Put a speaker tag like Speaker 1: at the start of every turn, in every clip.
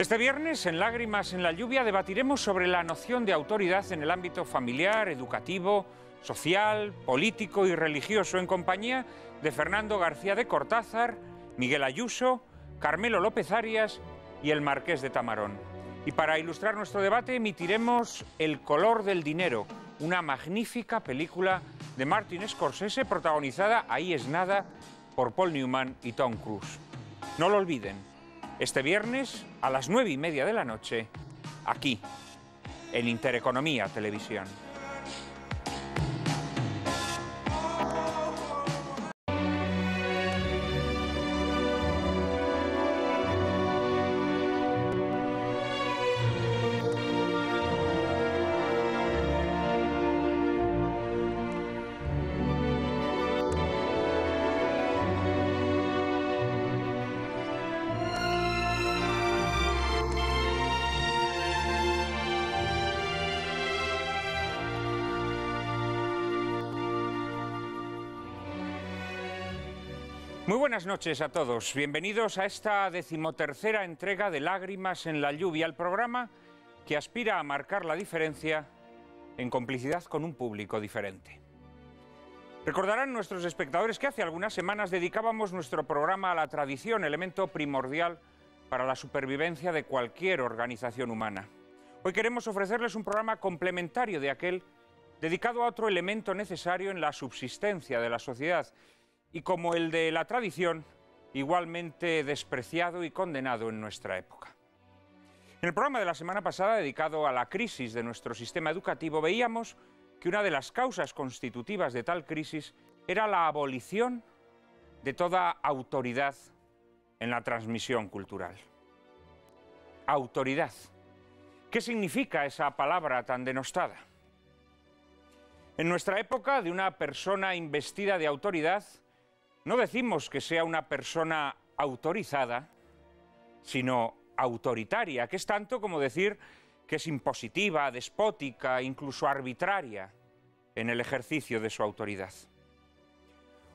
Speaker 1: Este viernes, en Lágrimas en la Lluvia, debatiremos sobre la noción de autoridad en el ámbito familiar, educativo, social, político y religioso, en compañía de Fernando García de Cortázar, Miguel Ayuso, Carmelo López Arias y el Marqués de Tamarón. Y para ilustrar nuestro debate emitiremos El color del dinero, una magnífica película de Martin Scorsese protagonizada, ahí es nada, por Paul Newman y Tom Cruise. No lo olviden, este viernes a las nueve y media de la noche, aquí, en Intereconomía Televisión. buenas noches a todos. Bienvenidos a esta decimotercera entrega de Lágrimas en la Lluvia, el programa que aspira a marcar la diferencia en complicidad con un público diferente. Recordarán nuestros espectadores que hace algunas semanas dedicábamos nuestro programa a la tradición, elemento primordial para la supervivencia de cualquier organización humana. Hoy queremos ofrecerles un programa complementario de aquel dedicado a otro elemento necesario en la subsistencia de la sociedad y como el de la tradición, igualmente despreciado y condenado en nuestra época. En el programa de la semana pasada, dedicado a la crisis de nuestro sistema educativo, veíamos que una de las causas constitutivas de tal crisis era la abolición de toda autoridad en la transmisión cultural. Autoridad. ¿Qué significa esa palabra tan denostada? En nuestra época, de una persona investida de autoridad no decimos que sea una persona autorizada, sino autoritaria, que es tanto como decir que es impositiva, despótica, incluso arbitraria en el ejercicio de su autoridad.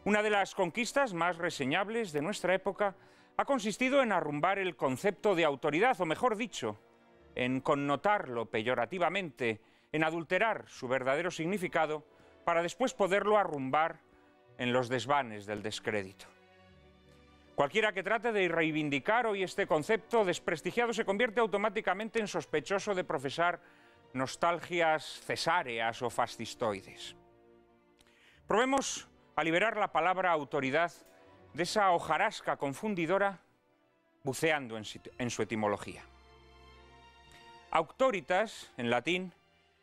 Speaker 1: Una de las conquistas más reseñables de nuestra época ha consistido en arrumbar el concepto de autoridad, o mejor dicho, en connotarlo peyorativamente, en adulterar su verdadero significado, para después poderlo arrumbar en los desvanes del descrédito. Cualquiera que trate de reivindicar hoy este concepto desprestigiado se convierte automáticamente en sospechoso de profesar nostalgias cesáreas o fascistoides. Probemos a liberar la palabra autoridad de esa hojarasca confundidora buceando en, su etimología. Autoritas, en latín,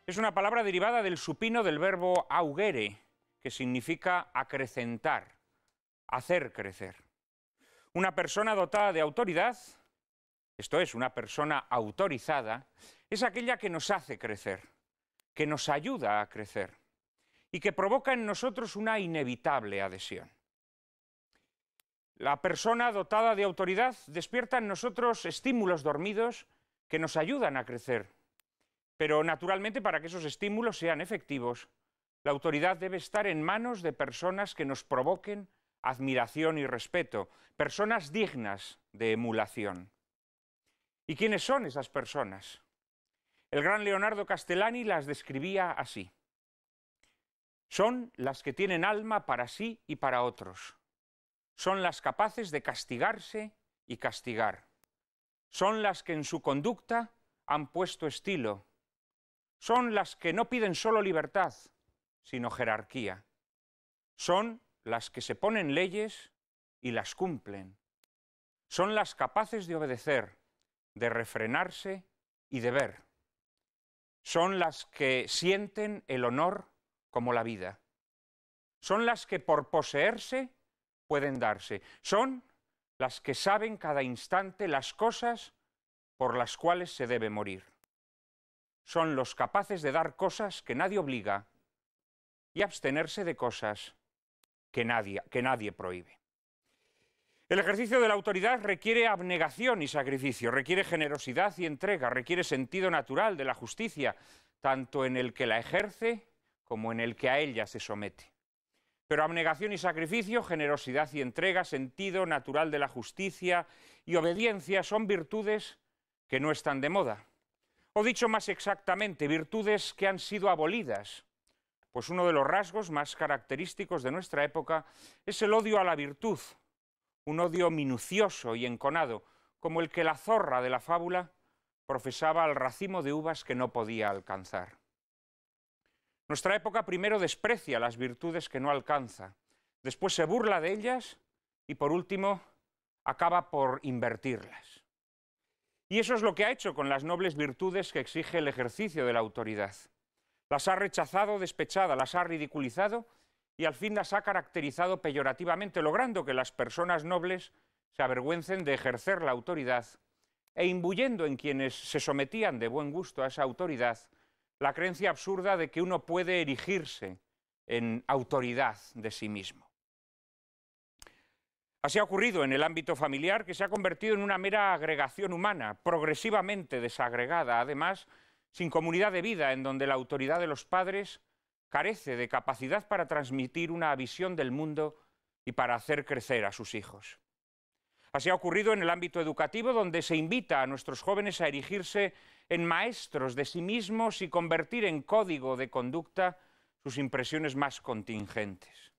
Speaker 1: es una palabra derivada del supino del verbo augere, que significa acrecentar, hacer crecer. Una persona dotada de autoridad, esto es, una persona autorizada, es aquella que nos hace crecer, que nos ayuda a crecer y que provoca en nosotros una inevitable adhesión. La persona dotada de autoridad despierta en nosotros estímulos dormidos que nos ayudan a crecer, pero naturalmente para que esos estímulos sean efectivos la autoridad debe estar en manos de personas que nos provoquen admiración y respeto, personas dignas de emulación. ¿Y quiénes son esas personas? El gran Leonardo Castellani las describía así. Son las que tienen alma para sí y para otros. Son las capaces de castigarse y castigar. Son las que en su conducta han puesto estilo. Son las que no piden solo libertad, sino jerarquía. Son las que se ponen leyes y las cumplen. Son las capaces de obedecer, de refrenarse y de ver. Son las que sienten el honor como la vida. Son las que por poseerse pueden darse. Son las que saben cada instante las cosas por las cuales se debe morir. Son los capaces de dar cosas que nadie obliga y abstenerse de cosas que nadie, que nadie prohíbe. El ejercicio de la autoridad requiere abnegación y sacrificio, requiere generosidad y entrega, requiere sentido natural de la justicia, tanto en el que la ejerce como en el que a ella se somete. Pero abnegación y sacrificio, generosidad y entrega, sentido natural de la justicia y obediencia son virtudes que no están de moda. O dicho más exactamente, virtudes que han sido abolidas pues uno de los rasgos más característicos de nuestra época es el odio a la virtud, un odio minucioso y enconado, como el que la zorra de la fábula profesaba al racimo de uvas que no podía alcanzar. Nuestra época primero desprecia las virtudes que no alcanza, después se burla de ellas y por último acaba por invertirlas. Y eso es lo que ha hecho con las nobles virtudes que exige el ejercicio de la autoridad las ha rechazado despechada, las ha ridiculizado y al fin las ha caracterizado peyorativamente, logrando que las personas nobles se avergüencen de ejercer la autoridad e imbuyendo en quienes se sometían de buen gusto a esa autoridad la creencia absurda de que uno puede erigirse en autoridad de sí mismo. Así ha ocurrido en el ámbito familiar, que se ha convertido en una mera agregación humana, progresivamente desagregada, además, sin comunidad de vida en donde la autoridad de los padres carece de capacidad para transmitir una visión del mundo y para hacer crecer a sus hijos. Así ha ocurrido en el ámbito educativo, donde se invita a nuestros jóvenes a erigirse en maestros de sí mismos y convertir en código de conducta sus impresiones más contingentes.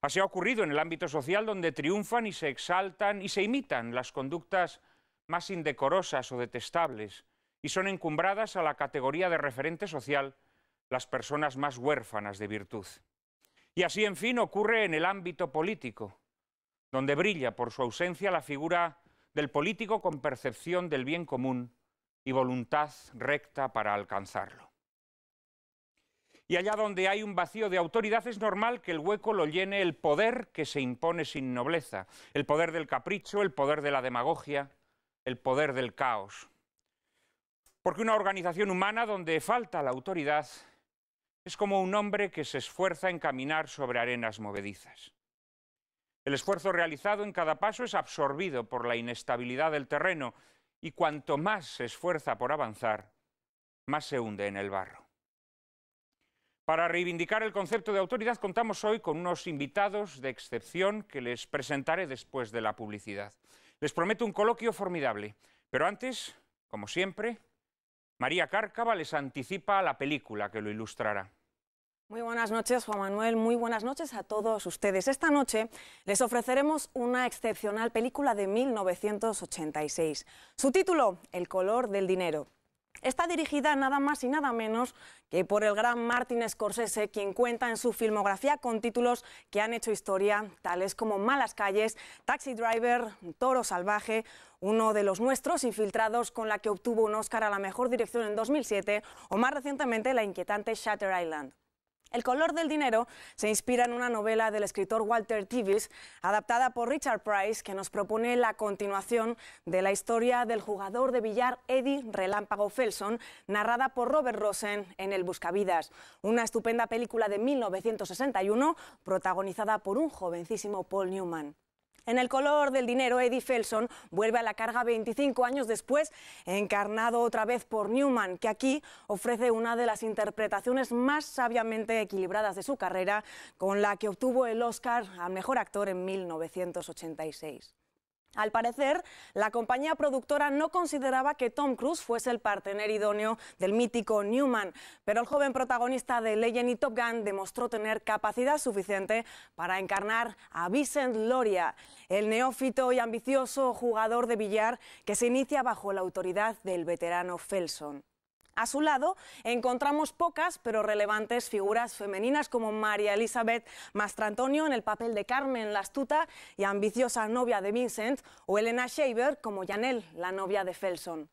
Speaker 1: Así ha ocurrido en el ámbito social, donde triunfan y se exaltan y se imitan las conductas más indecorosas o detestables, y son encumbradas a la categoría de referente social las personas más huérfanas de virtud. Y así, en fin, ocurre en el ámbito político, donde brilla por su ausencia la figura del político con percepción del bien común y voluntad recta para alcanzarlo. Y allá donde hay un vacío de autoridad es normal que el hueco lo llene el poder que se impone sin nobleza, el poder del capricho, el poder de la demagogia, el poder del caos. Porque una organización humana donde falta la autoridad es como un hombre que se esfuerza en caminar sobre arenas movedizas. El esfuerzo realizado en cada paso es absorbido por la inestabilidad del terreno y cuanto más se esfuerza por avanzar, más se hunde en el barro. Para reivindicar el concepto de autoridad contamos hoy con unos invitados de excepción que les presentaré después de la publicidad. Les prometo un coloquio formidable, pero antes, como siempre, María Cárcava les anticipa la película que lo ilustrará.
Speaker 2: Muy buenas noches, Juan Manuel. Muy buenas noches a todos ustedes. Esta noche les ofreceremos una excepcional película de 1986. Su título, El color del dinero. Está dirigida nada más y nada menos que por el gran Martin Scorsese, quien cuenta en su filmografía con títulos que han hecho historia, tales como Malas calles, Taxi Driver, Toro Salvaje, uno de los nuestros, Infiltrados, con la que obtuvo un Oscar a la mejor dirección en 2007, o más recientemente la inquietante Shatter Island. El color del dinero se inspira en una novela del escritor Walter Tevis, adaptada por Richard Price, que nos propone la continuación de la historia del jugador de billar Eddie Relámpago Felson, narrada por Robert Rosen en El Buscavidas. Una estupenda película de 1961, protagonizada por un jovencísimo Paul Newman. En El color del dinero, Eddie Felson vuelve a la carga 25 años después, encarnado otra vez por Newman, que aquí ofrece una de las interpretaciones más sabiamente equilibradas de su carrera, con la que obtuvo el Oscar a Mejor Actor en 1986. Al parecer, la compañía productora no consideraba que Tom Cruise fuese el partener idóneo del mítico Newman, pero el joven protagonista de Legend y Top Gun demostró tener capacidad suficiente para encarnar a Vincent Loria, el neófito y ambicioso jugador de billar que se inicia bajo la autoridad del veterano Felson. A su lado encontramos pocas pero relevantes figuras femeninas como María Elizabeth Mastrantonio en el papel de Carmen, la astuta y ambiciosa novia de Vincent, o Elena Shaver como Janel, la novia de Felson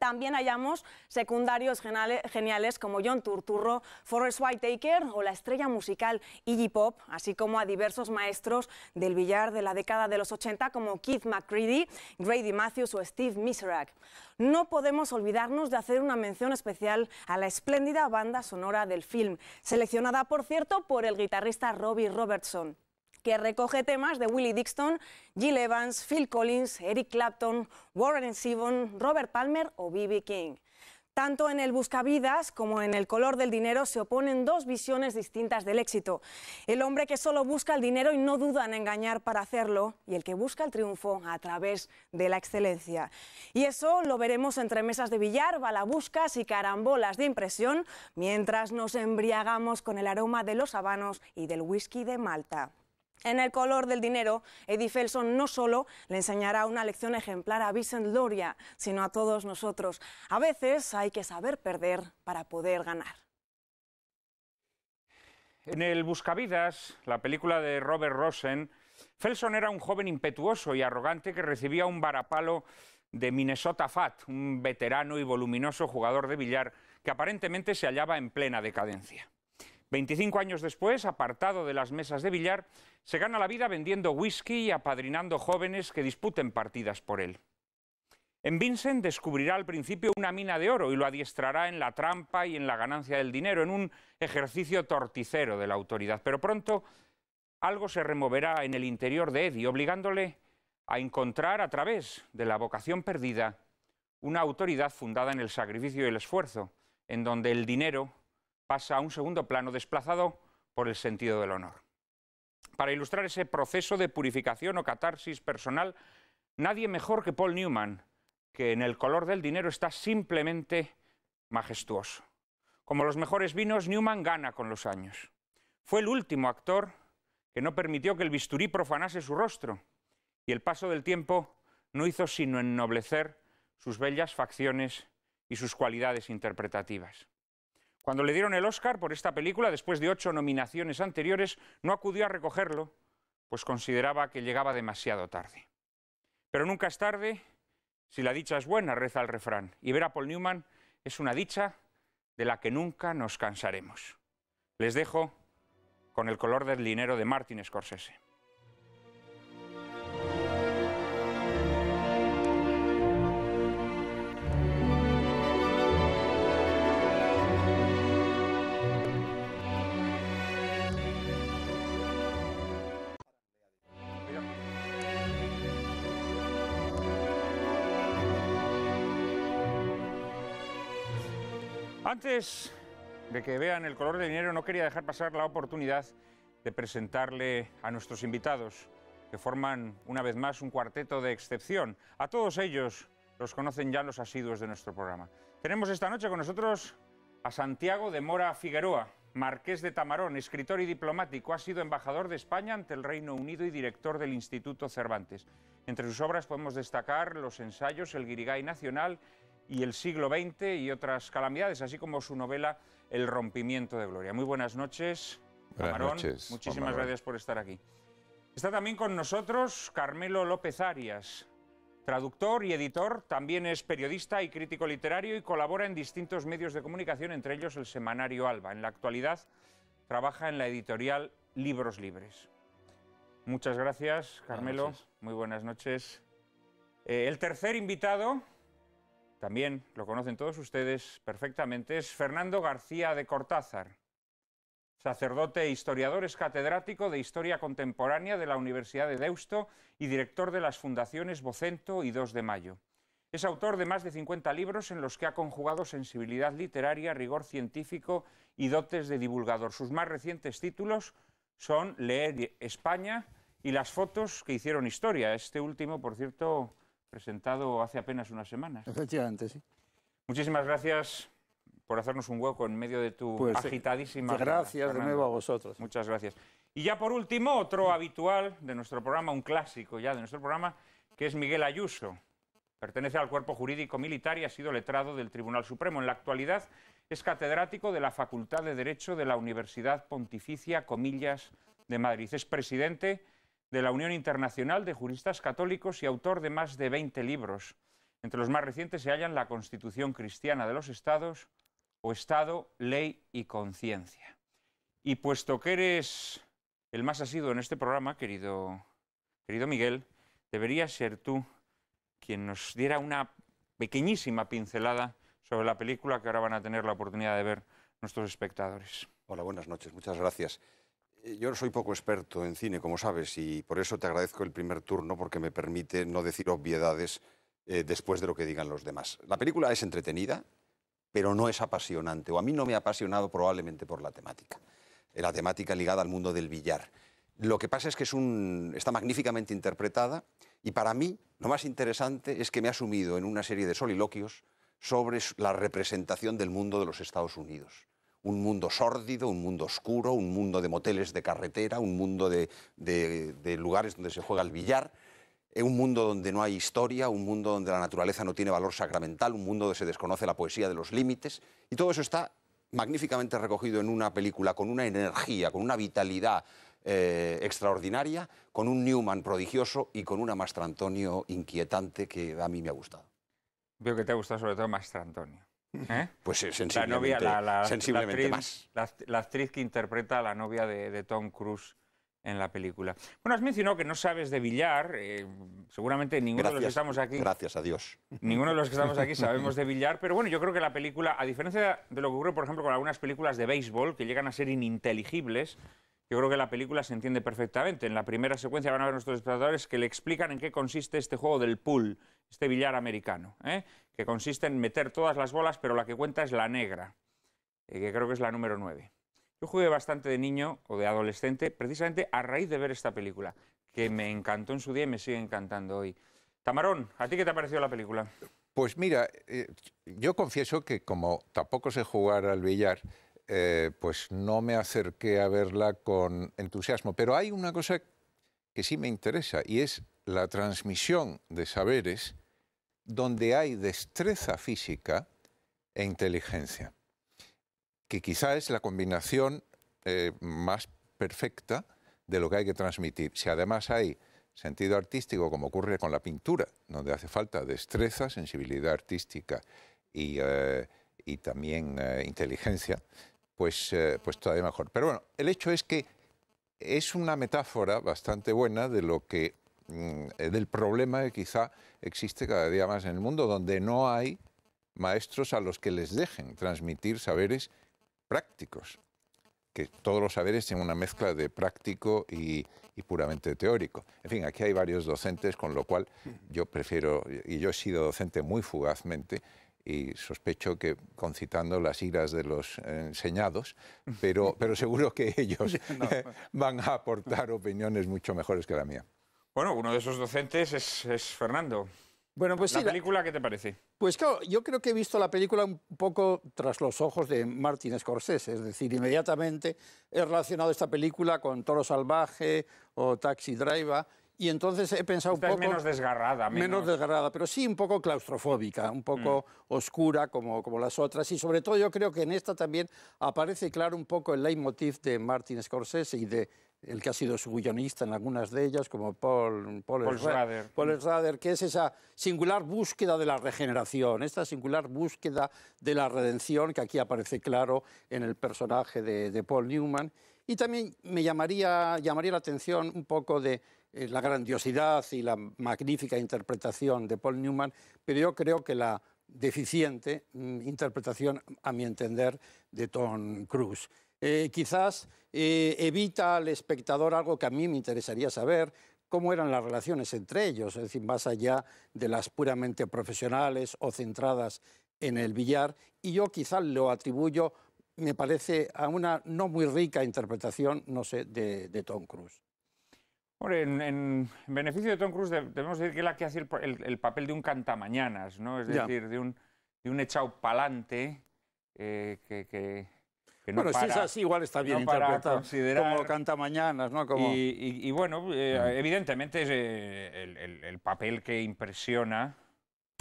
Speaker 2: también hallamos secundarios geniales como John Turturro, Forrest Whitaker o la estrella musical Iggy Pop, así como a diversos maestros del billar de la década de los 80 como Keith McCready, Grady Matthews o Steve Miserac. No podemos olvidarnos de hacer una mención especial a la espléndida banda sonora del film, seleccionada por cierto por el guitarrista Robbie Robertson que recoge temas de Willie Dixon, Gil Evans, Phil Collins, Eric Clapton, Warren Zevon, Robert Palmer o B.B. King. Tanto en el buscavidas como en el color del dinero se oponen dos visiones distintas del éxito. El hombre que solo busca el dinero y no duda en engañar para hacerlo, y el que busca el triunfo a través de la excelencia. Y eso lo veremos entre mesas de billar, balabuscas y carambolas de impresión, mientras nos embriagamos con el aroma de los habanos y del whisky de Malta. En El color del dinero, Eddie Felson no solo le enseñará una lección ejemplar a Vincent Loria, sino a todos nosotros. A veces hay que saber perder para poder ganar.
Speaker 1: En El Buscavidas, la película de Robert Rosen, Felson era un joven impetuoso y arrogante que recibía un varapalo de Minnesota Fat, un veterano y voluminoso jugador de billar que aparentemente se hallaba en plena decadencia. 25 años después, apartado de las mesas de billar, se gana la vida vendiendo whisky y apadrinando jóvenes que disputen partidas por él. En Vincent descubrirá al principio una mina de oro y lo adiestrará en la trampa y en la ganancia del dinero, en un ejercicio torticero de la autoridad. Pero pronto algo se removerá en el interior de Eddie, obligándole a encontrar a través de la vocación perdida una autoridad fundada en el sacrificio y el esfuerzo, en donde el dinero pasa a un segundo plano desplazado por el sentido del honor. Para ilustrar ese proceso de purificación o catarsis personal, nadie mejor que Paul Newman, que en el color del dinero está simplemente majestuoso. Como los mejores vinos, Newman gana con los años. Fue el último actor que no permitió que el bisturí profanase su rostro, y el paso del tiempo no hizo sino ennoblecer sus bellas facciones y sus cualidades interpretativas. Cuando le dieron el Oscar por esta película, después de ocho nominaciones anteriores, no acudió a recogerlo, pues consideraba que llegaba demasiado tarde. Pero nunca es tarde si la dicha es buena, reza el refrán. Y ver a Paul Newman es una dicha de la que nunca nos cansaremos. Les dejo con el color del dinero de Martin Scorsese. Antes de que vean el color del dinero, no quería dejar pasar la oportunidad de presentarle a nuestros invitados, que forman una vez más un cuarteto de excepción. A todos ellos los conocen ya los asiduos de nuestro programa. Tenemos esta noche con nosotros a Santiago de Mora Figueroa, marqués de Tamarón, escritor y diplomático. Ha sido embajador de España ante el Reino Unido y director del Instituto Cervantes. Entre sus obras podemos destacar los ensayos El Guirigay Nacional y el siglo XX y otras calamidades, así como su novela El rompimiento de Gloria. Muy buenas noches, buenas Muchísimas gracias por estar aquí. Está también con nosotros Carmelo López Arias, traductor y editor, también es periodista y crítico literario y colabora en distintos medios de comunicación, entre ellos el semanario Alba. En la actualidad trabaja en la editorial Libros Libres. Muchas gracias, Carmelo. Muy buenas noches. Eh, el tercer invitado también lo conocen todos ustedes perfectamente, es Fernando García de Cortázar, sacerdote e historiador, es catedrático de Historia Contemporánea de la Universidad de Deusto y director de las fundaciones Bocento y 2 de Mayo. Es autor de más de 50 libros en los que ha conjugado sensibilidad literaria, rigor científico y dotes de divulgador. Sus más recientes títulos son Leer España y las fotos que hicieron historia. Este último, por cierto, presentado hace apenas unas semanas.
Speaker 3: Efectivamente, sí.
Speaker 1: Muchísimas gracias por hacernos un hueco en medio de tu pues, eh, agitadísima... Gracias de nuevo a vosotros. Muchas gracias. Y ya por último, otro habitual de nuestro programa, un clásico ya de nuestro programa, que es Miguel Ayuso. Pertenece al cuerpo jurídico militar y ha sido letrado del Tribunal Supremo. En la actualidad es catedrático de la Facultad de Derecho de la Universidad Pontificia Comillas de Madrid. Es presidente de la Unión Internacional de Juristas Católicos y autor de más de 20 libros. Entre los más recientes se hallan La Constitución Cristiana de los Estados o Estado, Ley y Conciencia. Y puesto que eres el más asiduo en este programa, querido, querido Miguel, deberías ser tú quien nos diera una pequeñísima pincelada sobre la película que ahora van a tener la oportunidad de ver nuestros espectadores. Hola,
Speaker 4: buenas noches, muchas gracias. Eh, yo soy poco experto en cine, como sabes, y por eso te agradezco el primer turno porque me permite no decir obviedades eh, después de lo que digan los demás. La película es entretenida, pero no es apasionante, o a mí no me ha apasionado probablemente por la temática, eh, la temática ligada al mundo del billar. Lo que pasa es que está magníficamente interpretada y para mí lo más interesante es que me ha sumido en una serie de soliloquios sobre la representación del mundo de los Estados Unidos un mundo sórdido, un mundo oscuro, un mundo de moteles de carretera, un mundo de, lugares donde se juega el billar, eh, un mundo donde no hay historia, un mundo donde la naturaleza no tiene valor sacramental, un mundo donde se desconoce la poesía de los límites, y todo eso está magníficamente recogido en una película con una energía, con una vitalidad eh, extraordinaria, con un Newman prodigioso y con una Mastrantonio inquietante que a mí me ha gustado.
Speaker 1: Veo que te ha gustado sobre todo Mastrantonio. ¿Eh? ¿Eh?
Speaker 4: Pues sensiblemente, la la, actriz, más.
Speaker 1: La, actriz que interpreta a la novia de, Tom Cruise en la película. Bueno, has mencionado que no sabes de billar. Eh, seguramente ninguno de los que estamos aquí. Gracias
Speaker 4: a Dios. Ninguno de los que estamos aquí sabemos de
Speaker 1: billar. Pero bueno, yo creo que la película, a diferencia de lo que ocurre, por ejemplo, con algunas películas de béisbol que llegan a ser ininteligibles, yo creo que la película se entiende perfectamente. En la primera secuencia van a ver nuestros espectadores que le explican en qué consiste este juego del pool, este billar americano, ¿eh? que consiste en meter todas las bolas, pero la que cuenta es la negra, eh, que creo que es la número 9. Yo jugué bastante de niño o de adolescente precisamente a raíz de ver esta película, que me encantó en su día y me sigue encantando hoy. Tamarón, ¿a ti qué te ha parecido la película?
Speaker 5: Pues mira, eh, yo confieso que como tampoco sé jugar al billar, eh, pues no me acerqué a verla con entusiasmo. Pero hay una cosa que sí me interesa y es la transmisión de saberes donde hay destreza física e inteligencia, que quizá es la combinación eh, más perfecta de lo que hay que transmitir. Si además hay sentido artístico, como ocurre con la pintura, donde hace falta destreza, sensibilidad artística y, eh, también inteligencia, pues, eh, pues, todavía mejor. Pero bueno, el hecho es que es una metáfora bastante buena de lo que mm, eh, del problema que quizá existe cada día más en el mundo, donde no hay maestros a los que les dejen transmitir saberes prácticos, que todos los saberes tienen una mezcla de práctico y puramente teórico. En fin, aquí hay varios docentes, con lo cual yo prefiero, y yo he sido docente muy fugazmente, y sospecho que concitando las iras de los enseñados, pero, pero seguro que ellos van a aportar opiniones mucho mejores que la mía.
Speaker 1: Bueno, uno de esos docentes es, Fernando. Bueno, pues ¿La película qué te parece? Pues claro, yo creo
Speaker 3: que he visto la película un poco tras los ojos de Martin Scorsese, es decir, inmediatamente he relacionado esta película con Toro Salvaje o Taxi Driver y entonces he pensado un poco... menos desgarrada. Menos... desgarrada, pero sí un poco claustrofóbica, un poco mm. oscura como, como las otras. Y sobre todo yo creo que en esta también aparece claro un poco el leitmotiv de Martin Scorsese y de el que ha sido su guionista en algunas de ellas, como Paul, Paul, Schrader. Paul mm. Schrader, que es esa singular búsqueda de la regeneración, esta singular búsqueda de la redención que aquí aparece claro en el personaje de, de Paul Newman. Y también me llamaría, llamaría la atención un poco de eh, la grandiosidad y la magnífica interpretación de Paul Newman, pero yo creo que la deficiente mm, interpretación, a mi entender, de Tom Cruise. Eh, quizás eh, evita al espectador algo que a mí me interesaría saber, cómo eran las relaciones entre ellos, es decir, más allá de las puramente profesionales o centradas en el billar, y yo quizás lo atribuyo, me parece, a una no muy rica interpretación, no sé, de Tom Cruise.
Speaker 1: Bueno, en, beneficio de Tom Cruise debemos decir que él aquí hace el, papel de un cantamañanas, ¿no? Es decir, de un, de un echado palante eh, que, que, que, Bueno, si es así, igual está bien interpretado. Como
Speaker 3: cantamañanas, ¿no?
Speaker 1: Y, bueno, eh, evidentemente es eh, el, el, papel que impresiona,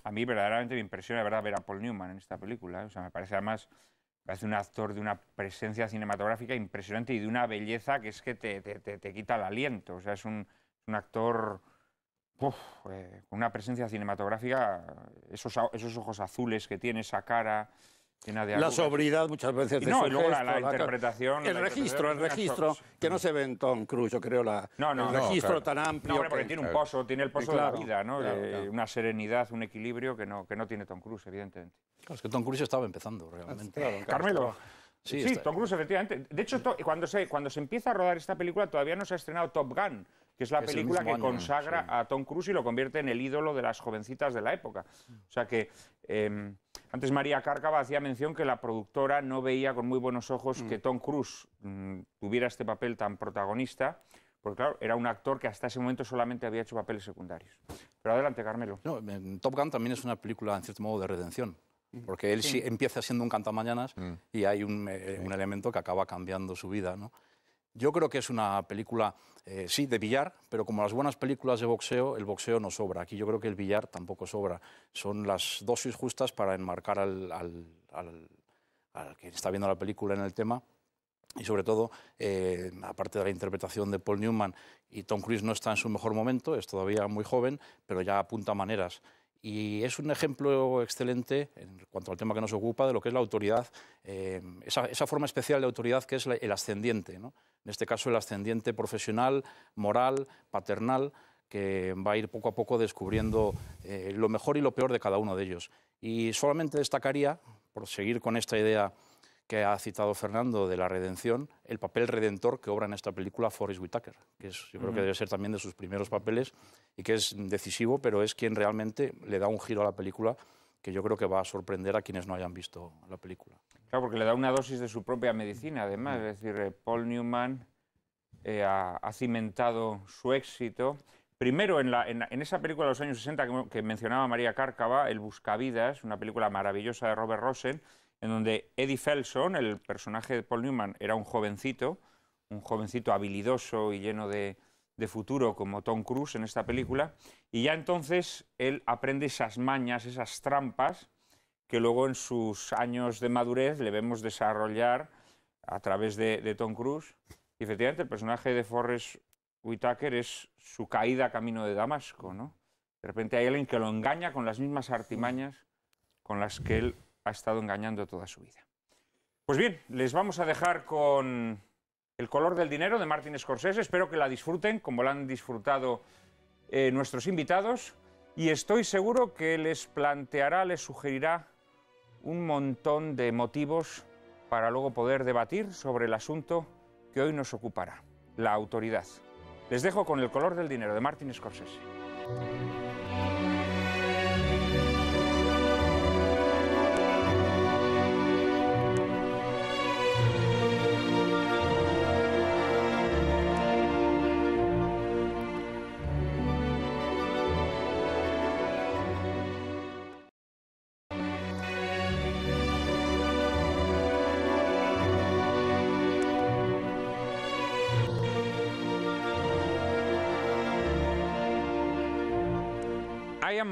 Speaker 1: a mí verdaderamente me impresiona, de verdad, ver a Paul Newman en esta película. O sea, me parece además parece un actor de una presencia cinematográfica impresionante y de una belleza que es que te, quita el aliento. O sea, es un, actor eh, con una presencia cinematográfica, esos ojos azules que tiene, esa cara la sobriedad muchas veces la, interpretación... El registro, el registro, que no se ve en Tom
Speaker 3: Cruise, yo creo, la, el registro tan amplio... porque tiene un pozo, tiene el pozo de la vida, ¿no?
Speaker 1: una serenidad, un equilibrio que no, que no tiene Tom Cruise, evidentemente. Claro, es que Tom Cruise estaba empezando, realmente. Carmelo... Sí, Tom Cruise, efectivamente. De hecho, cuando, se, cuando se empieza a rodar esta película, todavía no se ha estrenado Top Gun, que es la película que consagra a Tom Cruise y lo convierte en el ídolo de las jovencitas de la época. O sea que. Em, antes María Cárcava hacía mención que la productora no veía con muy buenos ojos mm. que Tom Cruise mm, tuviera este papel tan protagonista. Porque claro, era un actor que hasta ese momento solamente había hecho papeles secundarios. Pero adelante, Carmelo. No, em, Top Gun también es una película, en cierto modo, de redención.
Speaker 4: Porque él empieza
Speaker 6: siendo un cantamañanas mm. y hay eh, un, elemento que acaba cambiando su vida. Yo creo que es una película, eh, sí, de billar, pero como las buenas películas de boxeo, el boxeo no sobra. Aquí yo creo que el billar tampoco sobra. Son las dosis justas para enmarcar al, que está viendo la película en el tema. Y sobre todo, eh, aparte de la interpretación de Paul Newman, y Tom Cruise no está en su mejor momento, es todavía muy joven, pero ya apunta maneras. Y es un ejemplo excelente en cuanto al tema que nos ocupa de lo que es la autoridad, eh, esa, forma especial de autoridad que es el ascendiente, en este caso el ascendiente profesional, moral, paternal, que va a ir poco a poco descubriendo eh, lo mejor y lo peor de cada uno de ellos. Y solamente destacaría, por seguir con esta idea que ha citado Fernando de la redención, el papel redentor que obra en esta película Forrest Whitaker, que yo creo que debe ser también de sus primeros papeles y que es decisivo, pero es quien realmente le da un giro a la película que yo creo que va a sorprender a quienes no hayan visto la película.
Speaker 1: Claro, porque le da una dosis de su propia medicina, además, es decir, eh, Paul Newman eh, ha, cimentado su éxito. Primero, en, esa película de los años 60 que, que mencionaba María Cárcava, El Buscavidas, una película maravillosa de Robert Rosen, en donde Eddie Felson, el personaje de Paul Newman, era un jovencito, un jovencito habilidoso y lleno de, futuro como Tom Cruise en esta película, y ya entonces él aprende esas mañas, esas trampas, que luego en sus años de madurez le vemos desarrollar a través de, Tom Cruise. Y efectivamente, el personaje de Forrest Whitaker es su caída camino de Damasco, ¿no? De repente hay alguien que lo engaña con las mismas artimañas con las que él ha estado engañando toda su vida. Pues bien, les vamos a dejar con El color del dinero de Martin Scorsese. Espero que la disfruten como la han disfrutado eh, nuestros invitados y estoy seguro que les planteará, les sugerirá un montón de motivos para luego poder debatir sobre el asunto que hoy nos ocupará, la autoridad. Les dejo con El color del dinero de Martin Scorsese.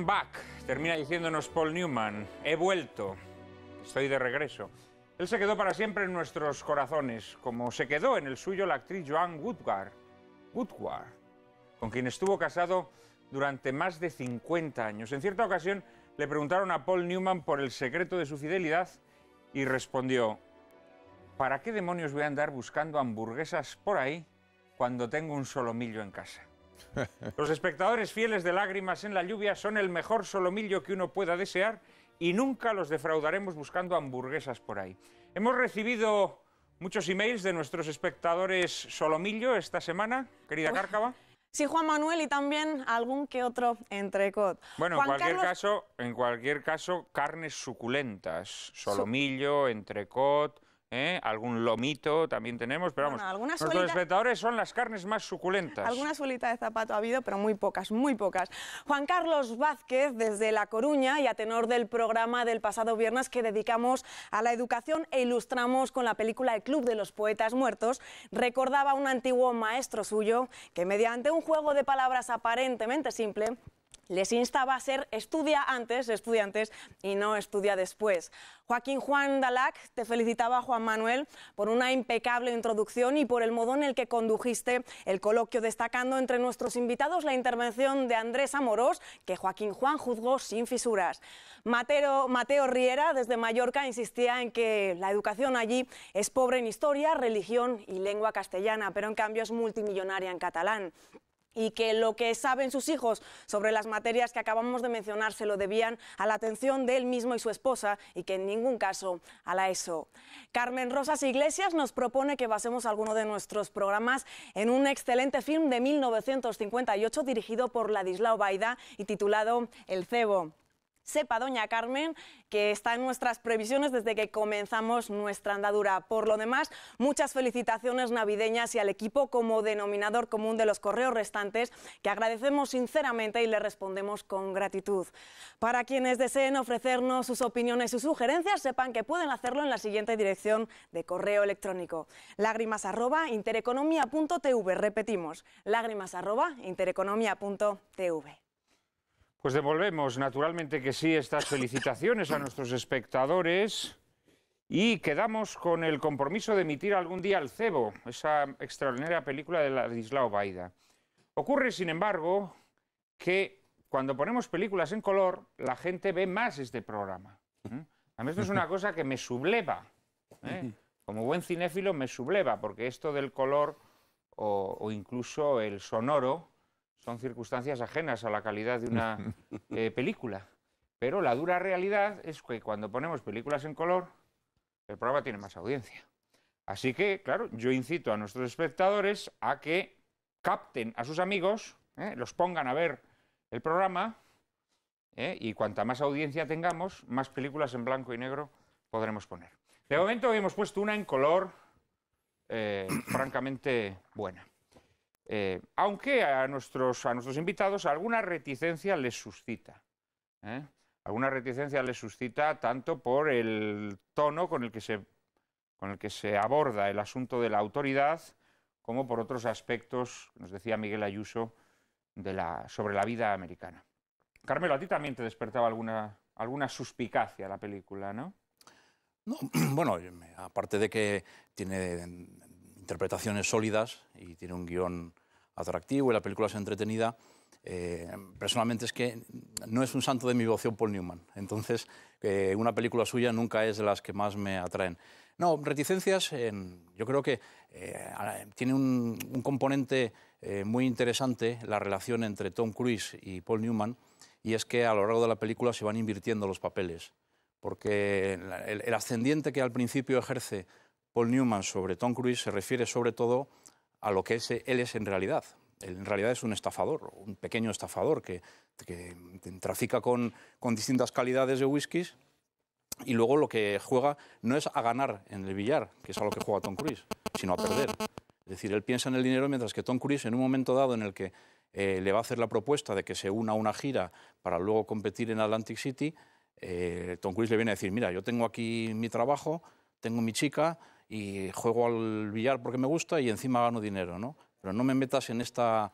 Speaker 1: back, termina diciéndonos Paul Newman, he vuelto, estoy de regreso. Él se quedó para siempre en nuestros corazones, como se quedó en el suyo la actriz Joan Woodward, Woodward con quien estuvo casado durante más de 50 años. En cierta ocasión le preguntaron a Paul Newman por el secreto de su fidelidad y respondió, ¿para qué demonios voy a andar buscando hamburguesas por ahí cuando tengo un solo millo en casa? Los espectadores fieles de Lágrimas en la Lluvia son el mejor solomillo que uno pueda desear y nunca los defraudaremos buscando hamburguesas por ahí. Hemos recibido muchos emails de nuestros espectadores solomillo esta semana, querida Cárcava.
Speaker 2: Sí, Juan Manuel y también algún que otro entrecot. Bueno,
Speaker 1: en cualquier caso, carnes suculentas, solomillo, entrecot, ¿eh? algún lomito también tenemos, pero vamos, los espectadores son las carnes más suculentas. Alguna
Speaker 2: solita de zapato ha habido, pero muy pocas, muy pocas. Juan Carlos Vázquez, desde La Coruña y a tenor del programa del pasado viernes que dedicamos a la educación e ilustramos con la película El Club de los Poetas Muertos, recordaba a un antiguo maestro suyo que mediante un juego de palabras aparentemente simple les instaba a ser estudia antes, estudiantes, y no estudia después. Joaquín Juan Dalac te felicitaba, Juan Manuel, por una impecable introducción y por el modo en el que condujiste el coloquio, destacando entre nuestros invitados la intervención de Andrés Amorós, que Joaquín Juan juzgó sin fisuras. Mateo, Mateo Riera, desde Mallorca, insistía en que la educación allí es pobre en historia, religión y lengua castellana, pero en cambio es multimillonaria en catalán y que lo que saben sus hijos sobre las materias que acabamos de mencionar se lo debían a la atención de él mismo y su esposa y que en ningún caso a la ESO. Carmen Rosas Iglesias nos propone que basemos alguno de nuestros programas en un excelente film de 1958 dirigido por Ladislao Baida y titulado El Cebo sepa doña Carmen que está en nuestras previsiones desde que comenzamos nuestra andadura. Por lo demás, muchas felicitaciones navideñas y al equipo como denominador común de los correos restantes que agradecemos sinceramente y le respondemos con gratitud. Para quienes deseen ofrecernos sus opiniones y sugerencias, sepan que pueden hacerlo en la siguiente dirección de correo electrónico. Lágrimas arroba Repetimos, lágrimas arroba
Speaker 1: pues devolvemos, naturalmente que sí, estas felicitaciones a nuestros espectadores y quedamos con el compromiso de emitir algún día El Cebo, esa extraordinaria película de la Ladislao Baida. Ocurre, sin embargo, que cuando ponemos películas en color, la gente ve más este programa. ¿eh? A mí esto es una cosa que me subleva. ¿eh? Como buen cinéfilo me subleva, porque esto del color o incluso el sonoro son circunstancias ajenas a la calidad de una eh, película. Pero la dura realidad es que cuando ponemos películas en color, el programa tiene más audiencia. Así que, claro, yo incito a nuestros espectadores a que capten a sus amigos, ¿eh? los pongan a ver el programa, ¿eh? y cuanta más audiencia tengamos, más películas en blanco y negro podremos poner. De momento hemos puesto una en color francamente buena. Eh, aunque a nuestros, a nuestros invitados alguna reticencia les suscita. ¿eh? Alguna reticencia les suscita tanto por el tono con el, que se, con el que se aborda el asunto de la autoridad, como por otros aspectos, nos decía Miguel Ayuso, de la, sobre la vida americana. Carmelo, a ti también te despertaba alguna, alguna suspicacia la película, ¿no? No,
Speaker 6: bueno, aparte de que tiene interpretaciones sólidas y tiene un guión atractivo y la película es entretenida. Eh, personalmente es que no es un santo de mi vocación Paul Newman, entonces eh, una película suya nunca es de las que más me atraen. No, reticencias, yo creo que eh, tiene un, componente muy interesante la relación entre Tom Cruise y Paul Newman, y es que a lo largo de la película se van invirtiendo los papeles, porque el ascendiente que al principio ejerce Paul Newman sobre Tom Cruise se refiere sobre todo a lo que es, él es en realidad. en realidad es un estafador, un pequeño estafador que, trafica con, distintas calidades de whiskies y luego lo que juega no es a ganar en el billar, que es a lo que juega Tom Cruise, sino a perder. Es decir, él piensa en el dinero mientras que Tom Cruise en un momento dado en el que eh, le va a hacer la propuesta de que se una a una gira para luego competir en Atlantic City, eh, Tom Cruise le viene a decir, mira, yo tengo aquí mi trabajo, tengo mi chica, y juego al billar porque me gusta y encima gano dinero, ¿no? Pero no me metas en esta,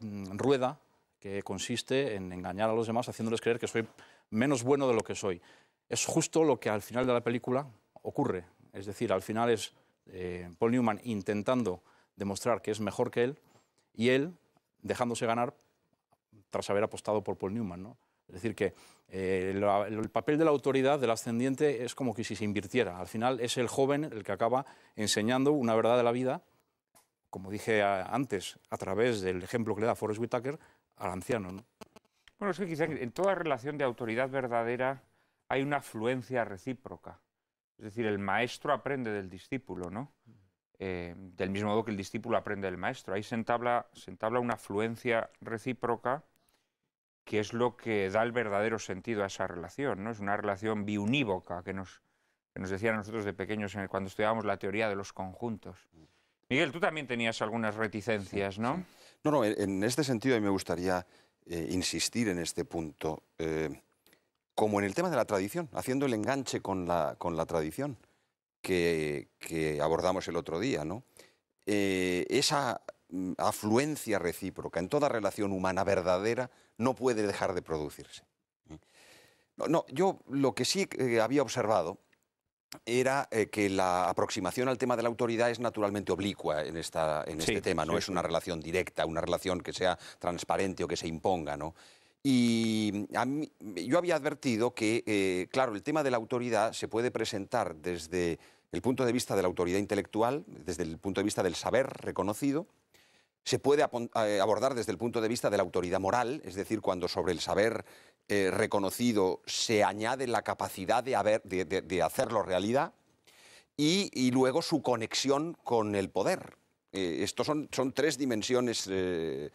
Speaker 6: mm, rueda que consiste en engañar a los demás haciéndoles creer que soy menos bueno de lo que soy. Es justo lo que al final de la película ocurre. Es decir, al final es eh, Paul Newman intentando demostrar que es mejor que él y él dejándose ganar tras haber apostado por Paul Newman, ¿no? Es decir, que eh, el papel de la autoridad, del ascendiente, es como que si se invirtiera. Al final es el joven el que acaba enseñando una verdad de la vida, como dije antes, a través del ejemplo que le da Forrest Whitaker al
Speaker 1: anciano. Bueno, es que quizá en toda relación de autoridad verdadera hay una afluencia recíproca. Es decir, el maestro aprende del discípulo, ¿no? Eh, del mismo modo que el discípulo aprende del maestro. Ahí se entabla, se entabla una afluencia recíproca que es lo que da el verdadero sentido a esa relación, ¿no? Es una relación biunívoca que nos, que nos decían nosotros de pequeños cuando estudiábamos la teoría de los conjuntos. Miguel, tú también tenías algunas reticencias,
Speaker 4: ¿no? No, no, en este sentido a mí me gustaría eh, insistir en este punto, eh, como en el tema de la tradición, haciendo el enganche con la, tradición que, abordamos el otro día, ¿no? Eh, esa mm, afluencia recíproca en toda relación humana verdadera no puede dejar de producirse. ¿eh? No, yo lo que sí eh, había observado era eh, que la aproximación al tema de la autoridad es naturalmente oblicua en, esta, en este tema, no es una relación directa, una relación que sea transparente o que se imponga, Y yo había advertido que, claro, el tema de la autoridad se puede presentar desde el punto de vista de la autoridad intelectual, desde el punto de vista del saber reconocido, se puede eh, abordar desde el punto de vista de la autoridad moral, es decir, cuando sobre el saber eh, reconocido se añade la capacidad de, hacerlo realidad, y, luego su conexión con el poder. Eh, Estas son, tres dimensiones eh,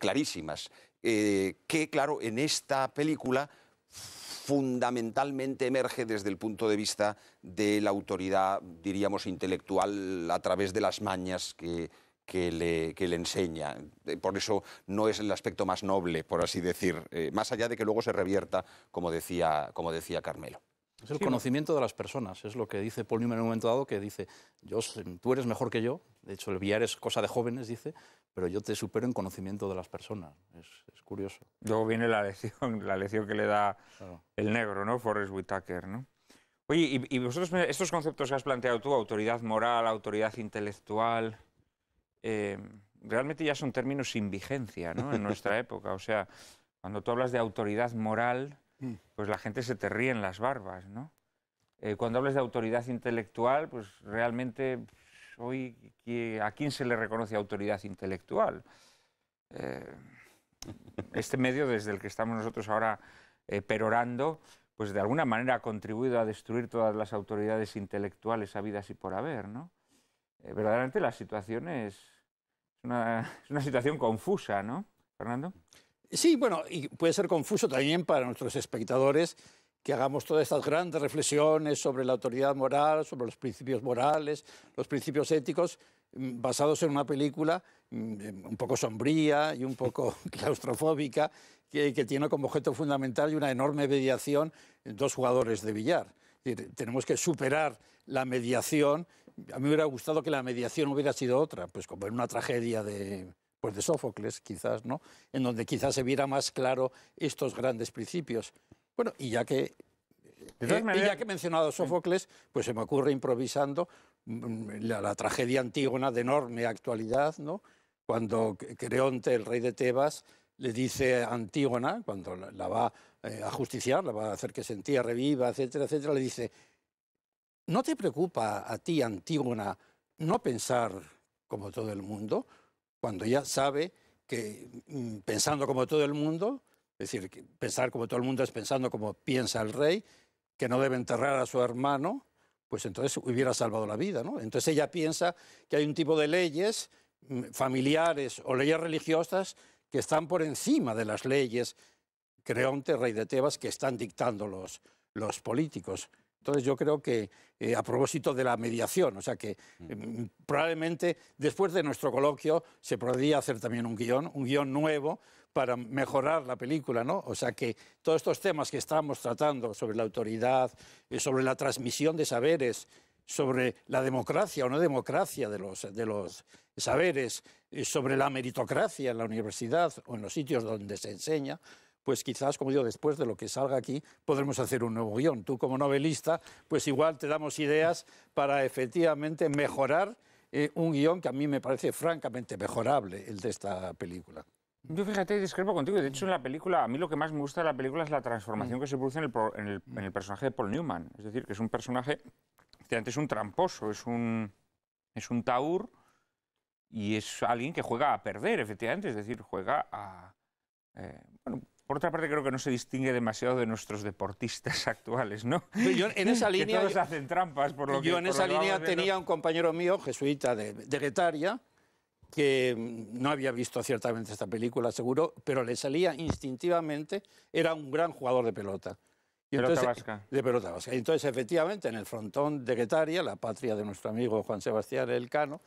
Speaker 4: clarísimas, que, claro, en esta película fundamentalmente emerge desde el punto de vista de la autoridad, diríamos, intelectual a través de las mañas que, que le, que le enseña. Eh, por eso no es el aspecto más noble, por así decir, eh, más allá de que luego se revierta, como decía, como decía Carmelo.
Speaker 6: Es el conocimiento de las personas, es lo que dice Paul Newman en un momento dado, que dice, yo, tú eres mejor que yo, de hecho el es cosa de jóvenes, dice, pero yo te supero en conocimiento de las personas, es,
Speaker 1: curioso. Luego viene la lección, la lección que le da el negro, ¿no? Forrest Whitaker, ¿no? Oye, y, y vosotros, estos conceptos que has planteado tú, autoridad moral, autoridad intelectual, eh, realmente ya son términos sin vigencia en nuestra época. O sea, cuando tú hablas de autoridad moral, mm. pues la gente se te ríe en las barbas, eh, cuando hablas de autoridad intelectual, pues realmente pues, hoy ¿a quién se le reconoce autoridad intelectual? Eh, este medio desde el que estamos nosotros ahora perorando, pues de alguna manera ha contribuido a destruir todas las autoridades intelectuales habidas y por haber, ¿no? verdaderamente la situación es, es una situación confusa, ¿no, Fernando? Sí, bueno, y puede ser confuso también para nuestros espectadores que hagamos todas estas
Speaker 3: grandes reflexiones sobre la autoridad moral, sobre los principios morales, los principios éticos, mm, basados en una película mm, em, un poco sombría y un poco claustrofóbica, que, que tiene como objeto fundamental y una enorme mediación dos jugadores de billar. tenemos que superar la mediación a mí me hubiera gustado que la mediación hubiera sido otra, pues como en una tragedia de, pues de Sófocles, quizás, ¿no? En donde quizás se viera más claro estos grandes principios. Bueno, y ya que eh, ya que he mencionado a Sófocles, pues se me ocurre improvisando mm, la, tragedia Antígona de enorme actualidad, ¿no? Cuando Creonte, el rey de Tebas, le dice a Antígona, cuando la, va eh, a justiciar, la va a hacer que se reviva etcétera, etcétera, le dice, ¿No te preocupa a ti, Antígona, no pensar como todo el mundo, cuando ella sabe que mm, pensando como todo el mundo, es decir, pensar como todo el mundo es pensando como piensa el rey, que no debe enterrar a su hermano, pues entonces hubiera salvado la vida, ¿no? Entonces ella piensa que hay un tipo de leyes mm, familiares o leyes religiosas que están por encima de las leyes Creonte, rey de Tebas, que están dictando los, los políticos. Entonces yo creo que eh, a propósito de la mediación, o sea que mm. em, probablemente después de nuestro coloquio se podría hacer también un guión, un guión nuevo para mejorar la película, ¿no? O sea que todos estos temas que estamos tratando sobre la autoridad, eh, sobre la transmisión de saberes, sobre la democracia o no democracia de los, de los saberes, eh, sobre la meritocracia en la universidad o en los sitios donde se enseña, pues quizás, como digo, después de lo que salga aquí, podremos hacer un nuevo guión. Tú como novelista, pues igual te damos ideas para efectivamente mejorar eh,
Speaker 1: un guión que a mí me parece francamente mejorable, el de esta película. Yo fíjate, discrepo contigo. De hecho, en la película, a mí lo que más me gusta de la película es la transformación mm. que se produce en el, personaje de Paul Newman. Es decir, que es un personaje que es un tramposo, es un, es un taur y es alguien que juega a perder, efectivamente. Es decir, juega a. Eh, por otra parte, creo que no se distingue demasiado de nuestros deportistas actuales, ¿no? Yo en esa línea... que todos hacen trampas, por lo que... Yo en esa línea tenía un compañero mío, jesuita de,
Speaker 3: de Getaria, que no había visto ciertamente esta película, seguro, pero le salía instintivamente, era un gran jugador de pelota.
Speaker 1: Y pelota vasca.
Speaker 3: De pelota vasca. Entonces, efectivamente, en el frontón de Getaria, la patria de nuestro amigo Juan Sebastián Elcano,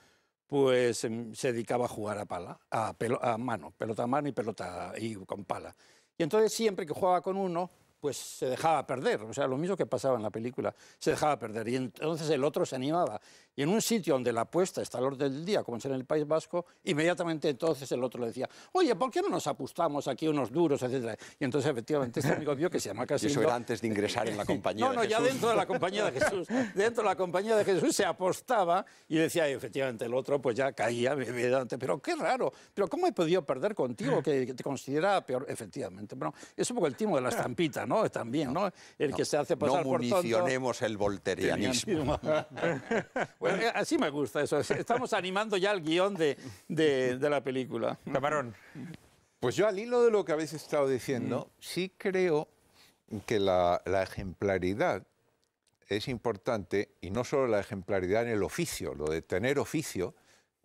Speaker 3: pues em, se dedicaba a jugar a, pala, a, a mano, pelota a mano y pelota y con pala. Y entonces siempre que jugaba con uno, pues se dejaba perder, o sea, lo mismo que pasaba en la película, se dejaba perder y entonces el otro se animaba. Y en un sitio donde la apuesta está al orden del día, como en el País Vasco, inmediatamente entonces el otro le decía, oye, ¿por qué no nos apostamos aquí unos duros, etcétera? Y entonces efectivamente este amigo vio que se llama Casino... Y eso era antes
Speaker 4: de ingresar en la compañía No, no, ya dentro de la compañía de Jesús,
Speaker 3: dentro de la compañía de Jesús se apostaba y decía, efectivamente el otro pues ya caía, pero qué raro, pero ¿cómo he podido perder contigo que te consideraba peor? Efectivamente, bueno, es un poco el timo de las trampitas, ¿no? También, ¿no? El que se hace pasar por No municionemos
Speaker 4: el volterianismo.
Speaker 3: Eh, así me gusta eso. Estamos animando ya el guión de, la película. Camarón.
Speaker 5: Pues yo al hilo de lo que habéis estado diciendo, mm. sí creo que la, ejemplaridad es importante y no solo la ejemplaridad en el oficio, lo de tener oficio,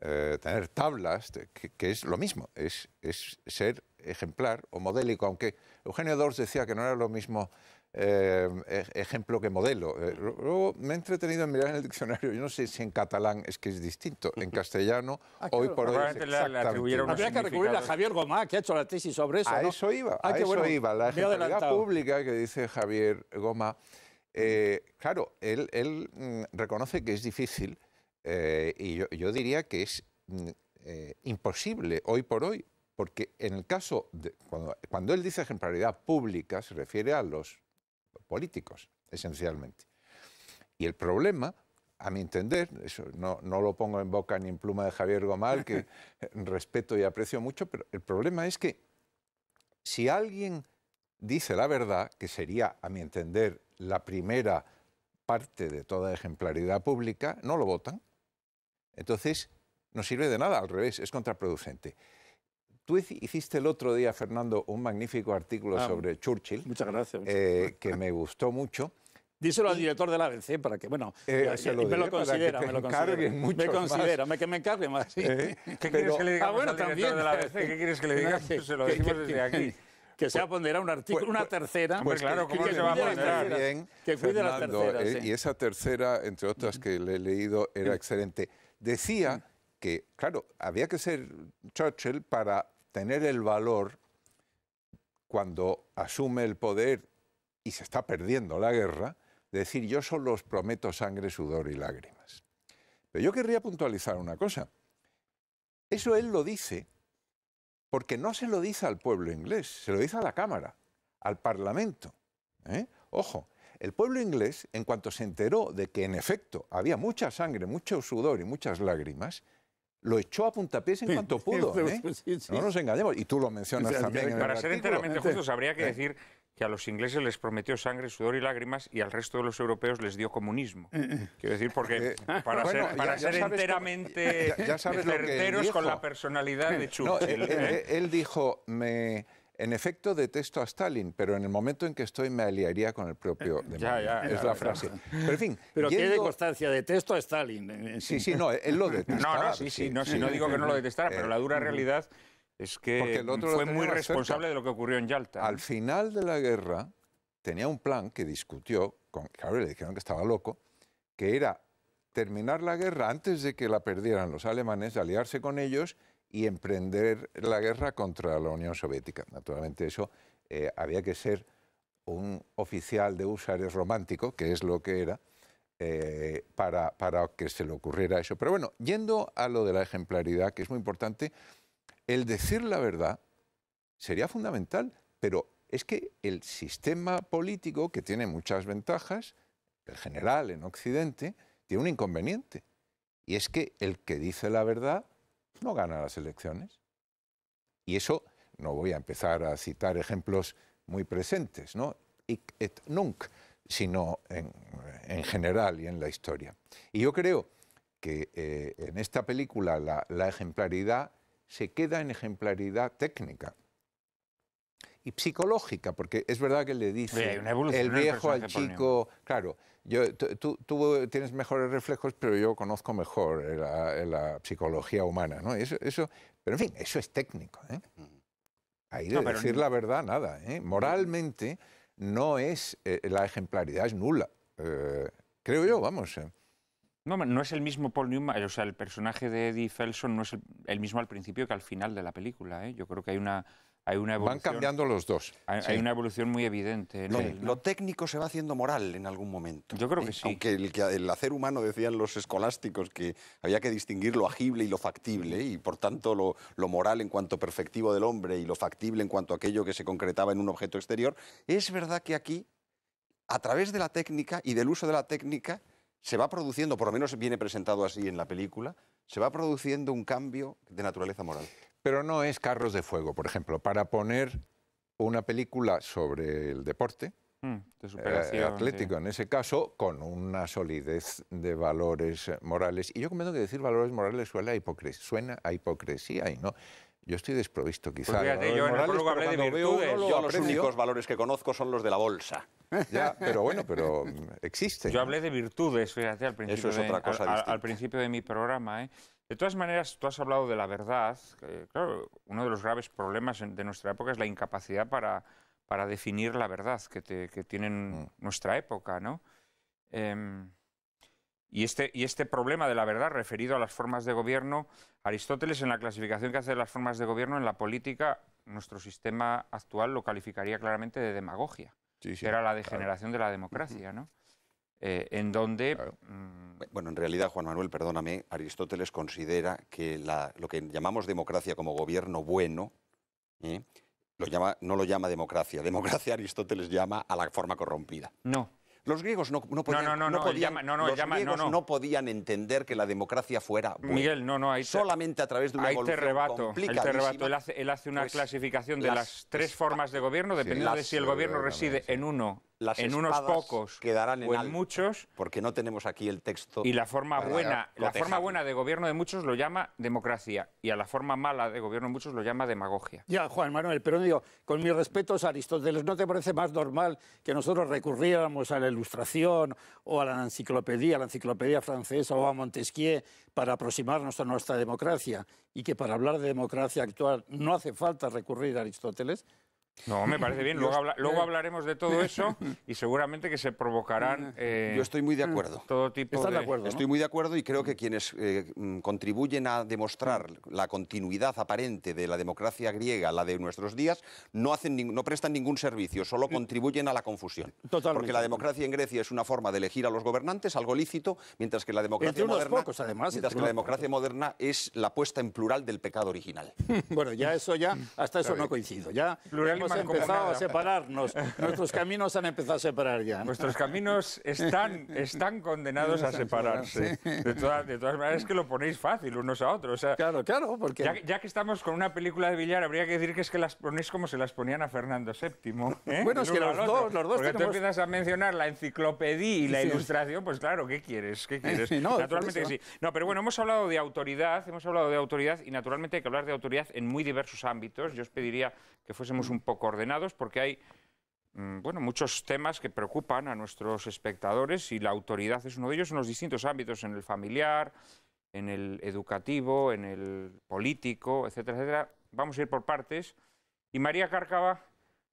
Speaker 5: eh, tener tablas, que, es lo mismo, es, es ser ejemplar o modélico, aunque Eugenio Dors decía que no era lo mismo eh, ejemplo que modelo. Eh, luego me he entretenido en mirar en el diccionario. Yo no sé si en catalán es que es distinto. En castellano, ah, hoy por hoy. exactamente. Habría que recurrir a
Speaker 3: Javier Gomá, que ha hecho la tesis sobre eso. A eso iba, a eso bueno, iba. La ejemplaridad
Speaker 5: pública que dice Javier Goma, eh, claro, él, mm, reconoce que es difícil y yo, diría que es mm, imposible hoy por hoy porque en el caso, cuando, él dice ejemplaridad pública, se refiere a los políticos, esencialmente. Y el problema, a mi entender, no, no, lo pongo en boca ni en pluma de Javier Gomal, que respeto y aprecio mucho, pero el problema es que si alguien dice la verdad, que sería, a mi entender, la primera parte de toda ejemplaridad pública, no lo votan. Entonces, no sirve de nada, al revés, es contraproducente. Tú hiciste el otro día, Fernando, un magnífico artículo ah, sobre Churchill. Muchas eh, gracias. que me gustó mucho. Díselo al director de la ABC para que, bueno, eh, me lo considera, me lo considera. Me considera, me,
Speaker 3: que me encargue más. Sí. Eh, ¿Qué quieres que le diga ah, bueno, al director también. de la ABC? ¿Qué quieres que le diga? Que, se lo decimos pues, desde aquí. Que se va ponderar un artículo, pues, una pues, tercera. Pues claro, ¿cómo se va a ponderar? que cuide de la tercera.
Speaker 5: Y esa tercera, entre otras que le he leído, era mm. excelente. Decía mm. que, claro, había que ser Churchill para tener el valor cuando asume el poder y se está perdiendo la guerra, de decir yo solo os prometo sangre, sudor y lágrimas. Pero yo querría puntualizar una cosa. Eso él lo dice porque no se lo dice al pueblo inglés, se lo dice a la Cámara, al Parlamento. ¿eh? Ojo, el pueblo inglés, en cuanto se enteró de que en efecto había mucha sangre, mucho sudor y muchas lágrimas, lo echó a puntapiés en cuanto pudo. ¿eh? No nos engañemos. Y tú lo mencionas también. para ser enteramente
Speaker 1: justos, habría que eh. decir que a los ingleses les prometió sangre, sudor y lágrimas y al resto de los europeos les dio comunismo. Eh, Quiero decir, porque para ser, para enteramente con la personalidad de Churchill. él,
Speaker 5: él dijo, me en efecto detesto a Stalin, pero en el momento en que estoy me aliaría con el propio Ya, ya, es la frase. Pero en fin. Pero tiene
Speaker 3: constancia, detesto a Stalin. Sí, sí, no, él lo detesta. No,
Speaker 1: no, sí, sí, no, no digo que no lo detestara, pero la dura eh, realidad
Speaker 5: es que el otro fue muy responsable de lo que ocurrió en Yalta. Al final de la guerra tenía un plan que discutió, con, claro, le dijeron que estaba loco, que era terminar la guerra antes de que la perdieran los alemanes, aliarse con ellos y emprender la guerra contra la Unión Soviética. Naturalmente eso eh, había que ser un oficial de usares romántico, que es lo que era, eh, para, para que se le ocurriera eso. Pero bueno, yendo a lo de la ejemplaridad, que es muy importante, el decir la verdad sería fundamental, pero es que el sistema político, que tiene muchas ventajas, el general en Occidente, tiene un inconveniente. Y es que el que dice la verdad no gana las elecciones. Y eso, no voy a empezar a citar ejemplos muy presentes, ¿no? sino en, general y en la historia. Y yo creo que eh, en esta película la, ejemplaridad se queda en ejemplaridad técnica y psicológica, porque es verdad que le dice el viejo al chico, claro, tú, tienes mejores reflejos, pero yo conozco mejor la, psicología humana, ¿no? Eso, pero en fin, eso es técnico. ¿eh? Ahí decir la verdad, nada. ¿eh? Moralmente no es eh, la ejemplaridad es nula. creo yo, vamos.
Speaker 1: No, no es el mismo Paul Newman, o sea, el personaje de Eddie Felson no es el, el mismo al principio que al final de la película. Yo creo que hay una Van cambiando los dos. Hay, una evolución muy evidente. lo,
Speaker 4: técnico se va haciendo moral en algún momento. Yo creo que eh, sí. Aunque el, hacer humano decían los escolásticos que había que distinguir lo agible y lo factible, y por tanto lo, lo, moral en cuanto perfectivo del hombre y lo factible en cuanto a aquello que se concretaba en un objeto exterior, es verdad que aquí, a través de la técnica y del uso de la técnica, se va produciendo, por lo menos viene presentado así en la película, se va produciendo un cambio de naturaleza moral.
Speaker 5: Pero no es carros de fuego, por ejemplo, para poner una película sobre el deporte, mm, de eh, atlético en ese caso, con una solidez de valores eh, morales. Y yo comento que decir valores morales suena a, hipocresía, y no... Yo estoy desprovisto, quizá. Pues yo en hablé de virtudes. los únicos
Speaker 4: valores que conozco son los de la bolsa.
Speaker 5: Ya, pero bueno, pero mm, existen. Yo hablé
Speaker 4: de
Speaker 1: virtudes, al principio, Eso es otra cosa al, principio de mi programa. ¿eh? De todas maneras, tú has hablado de la verdad. claro, uno de los graves problemas de nuestra época es la incapacidad para, para definir la verdad que, tienen mm. nuestra época, ¿no? Em, y, este, y este problema de la verdad referido a las formas de gobierno, Aristóteles en la clasificación que hace de las formas de gobierno en la política, nuestro sistema actual lo calificaría claramente de demagogia, era la degeneración de la democracia, ¿no?
Speaker 4: Eh, en donde... Mm, bueno, en realidad, Juan Manuel, perdóname, Aristóteles considera que lo que llamamos democracia como gobierno bueno, ¿eh? no lo llama democracia. Democracia Aristóteles llama a la forma corrompida. No. Los griegos no, podían, entender que la democracia fuera buena. Miguel, no, no, solamente a través de una ahí rebato, Él hace, una pues, clasificación de las, tres
Speaker 1: formas de gobierno dependiendo de si el gobierno reside en uno,
Speaker 4: en unos pocos quedarán en, o en muchos porque no tenemos aquí el texto y la forma buena la forma
Speaker 1: buena de gobierno de muchos lo llama democracia y a la forma mala de gobierno de muchos lo llama demagogia
Speaker 4: ya Juan Manuel pero digo
Speaker 3: con mis respetos Aristóteles no te parece más normal que nosotros recurriéramos a la Ilustración o a la enciclopedia a la enciclopedia francesa o a Montesquieu para aproximarnos a nuestra democracia y que para hablar de democracia actual no hace falta recurrir a Aristóteles
Speaker 4: no, me parece
Speaker 1: bien. Luego, hablaremos de todo eso y seguramente que se provocarán. Yo
Speaker 4: eh, estoy muy de acuerdo. Mm, todo tipo de... Estoy muy de acuerdo y creo que mm. quienes eh, mm, contribuyen a demostrar la continuidad aparente de la democracia griega, la de nuestros días, no, hacen no prestan ningún servicio, solo contribuyen a la confusión. Porque la democracia en Grecia es una forma de elegir a los gobernantes, algo lícito, mientras que la democracia moderna, que la democracia moderna es la puesta en plural del pecado original.
Speaker 3: bueno, ya eso ya hasta eso no
Speaker 4: coincido. Ya hemos empezado a separarnos. Nuestros caminos han empezado a separar ya. Nuestros caminos
Speaker 1: están, están condenados a separarse. De, todas, de todas maneras, es que lo ponéis fácil unos a otros. claro, claro, porque... Ya, que estamos con una película de billar habría que decir que es que las ponéis como se las ponían a Fernando VII. ¿eh? Bueno, es que los dos, los dos Porque tú empiezas a mencionar la enciclopedia y la ilustración, pues claro, ¿qué quieres? ¿Qué eh, quieres? naturalmente que sí. No, pero bueno, hemos hablado de autoridad, hemos hablado de autoridad y naturalmente hay que hablar de autoridad en muy diversos ámbitos. Yo os pediría que fuésemos un poco ordenados, porque hay mm, bueno, muchos temas que preocupan a nuestros espectadores y la autoridad es uno de ellos en los distintos ámbitos, en el familiar, en el educativo, en el político, etcétera, etcétera. Vamos a ir por partes y María Cárcava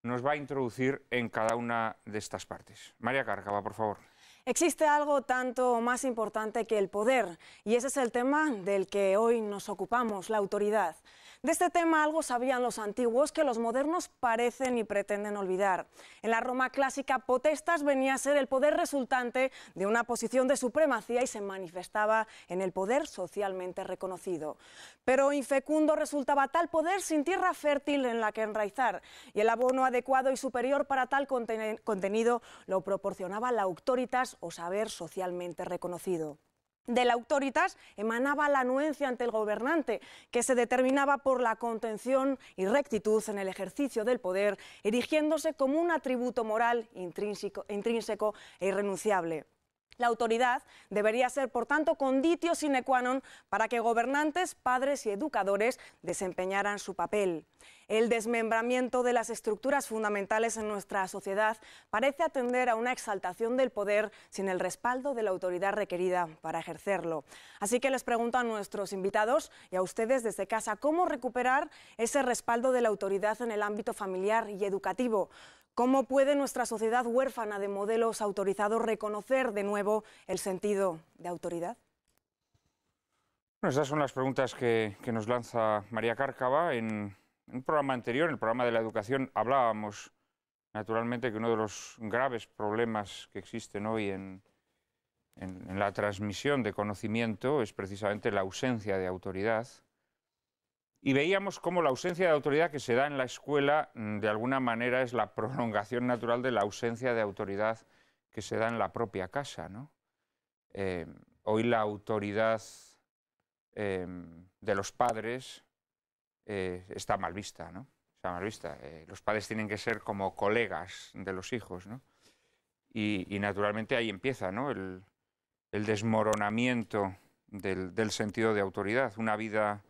Speaker 1: nos va a introducir en cada una de estas partes. María Cárcava, por favor.
Speaker 2: Existe algo tanto más importante que el poder y ese es el tema del que hoy nos ocupamos, la autoridad. De este tema algo sabían los antiguos que los modernos parecen y pretenden olvidar. En la Roma clásica, potestas venía a ser el poder resultante de una posición de supremacía y se manifestaba en el poder socialmente reconocido. Pero infecundo resultaba tal poder sin tierra fértil en la que enraizar y el abono adecuado y superior para tal contenido lo proporcionaba la autoritas o saber socialmente reconocido de la autoritas emanaba la anuencia ante el gobernante, que se determinaba por la contención y rectitud en el ejercicio del poder, erigiéndose como un atributo moral intrínseco e irrenunciable. La autoridad debería ser, por tanto, conditio sine qua non para que gobernantes, padres y educadores desempeñaran su papel. El desmembramiento de las estructuras fundamentales en nuestra sociedad parece atender a una exaltación del poder sin el respaldo de la autoridad requerida para ejercerlo. Así que les pregunto a nuestros invitados y a ustedes desde casa cómo recuperar ese respaldo de la autoridad en el ámbito familiar y educativo. ¿Cómo puede nuestra sociedad huérfana de modelos autorizados reconocer de nuevo el sentido de autoridad?
Speaker 1: Bueno, esas son las preguntas que, nos lanza María Cárcava. En, un programa anterior, en el programa de la educación, hablábamos naturalmente que uno de los graves problemas que existen hoy en la transmisión de conocimiento es precisamente la ausencia de autoridad y veíamos cómo la ausencia de autoridad que se da en la escuela mm, de alguna manera es la prolongación natural de la ausencia de autoridad que se da en la propia casa. Eh, hoy la autoridad em, de los padres eh, está mal vista, vista. Eh, los padres tienen que ser como colegas de los hijos, Y, naturalmente ahí empieza, El, desmoronamiento del, del sentido de autoridad. Una vida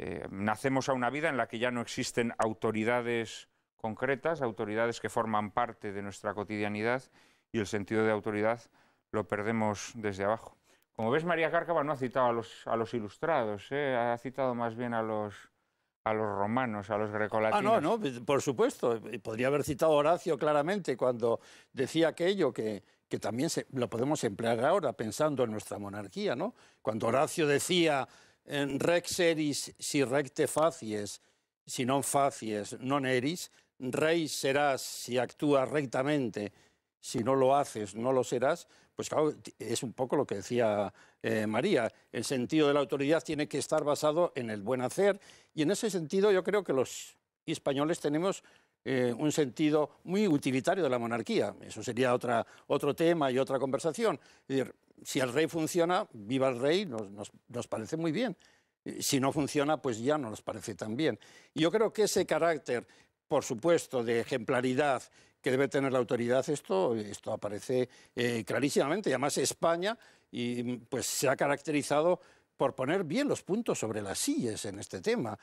Speaker 1: eh, nacemos a una vida en la que ya no existen autoridades concretas, autoridades que forman parte de nuestra cotidianidad y el sentido de autoridad lo perdemos desde abajo. Como ves, María Cárcava no ha citado a los, ilustrados, ¿eh? ha citado más bien a los, romanos, a los grecolatinos. Ah, no, no, pues, por supuesto.
Speaker 3: Podría haber citado a Horacio claramente cuando decía aquello que, también se, lo podemos emplear ahora pensando en nuestra monarquía, ¿no? Cuando Horacio decía rex eris si recte facies, si non facies, non eris, rey serás si actúas rectamente, si no lo haces, no lo serás, pues claro, es un poco lo que decía eh, María. El sentido de la autoridad tiene que estar basado en el buen hacer y en ese sentido yo creo que los españoles tenemos eh, un sentido muy utilitario de la monarquía. Eso sería otra, otro tema y otra conversación. Es decir, si el rey funciona, viva el rey, nos, parece muy bien. Eh, si no funciona, pues ya no nos parece tan bien. Y yo creo que ese carácter, por supuesto, de ejemplaridad que debe tener la autoridad, esto, esto aparece eh, clarísimamente. Y además España y, mm, pues, se ha caracterizado por poner bien los puntos sobre las sillas en este tema.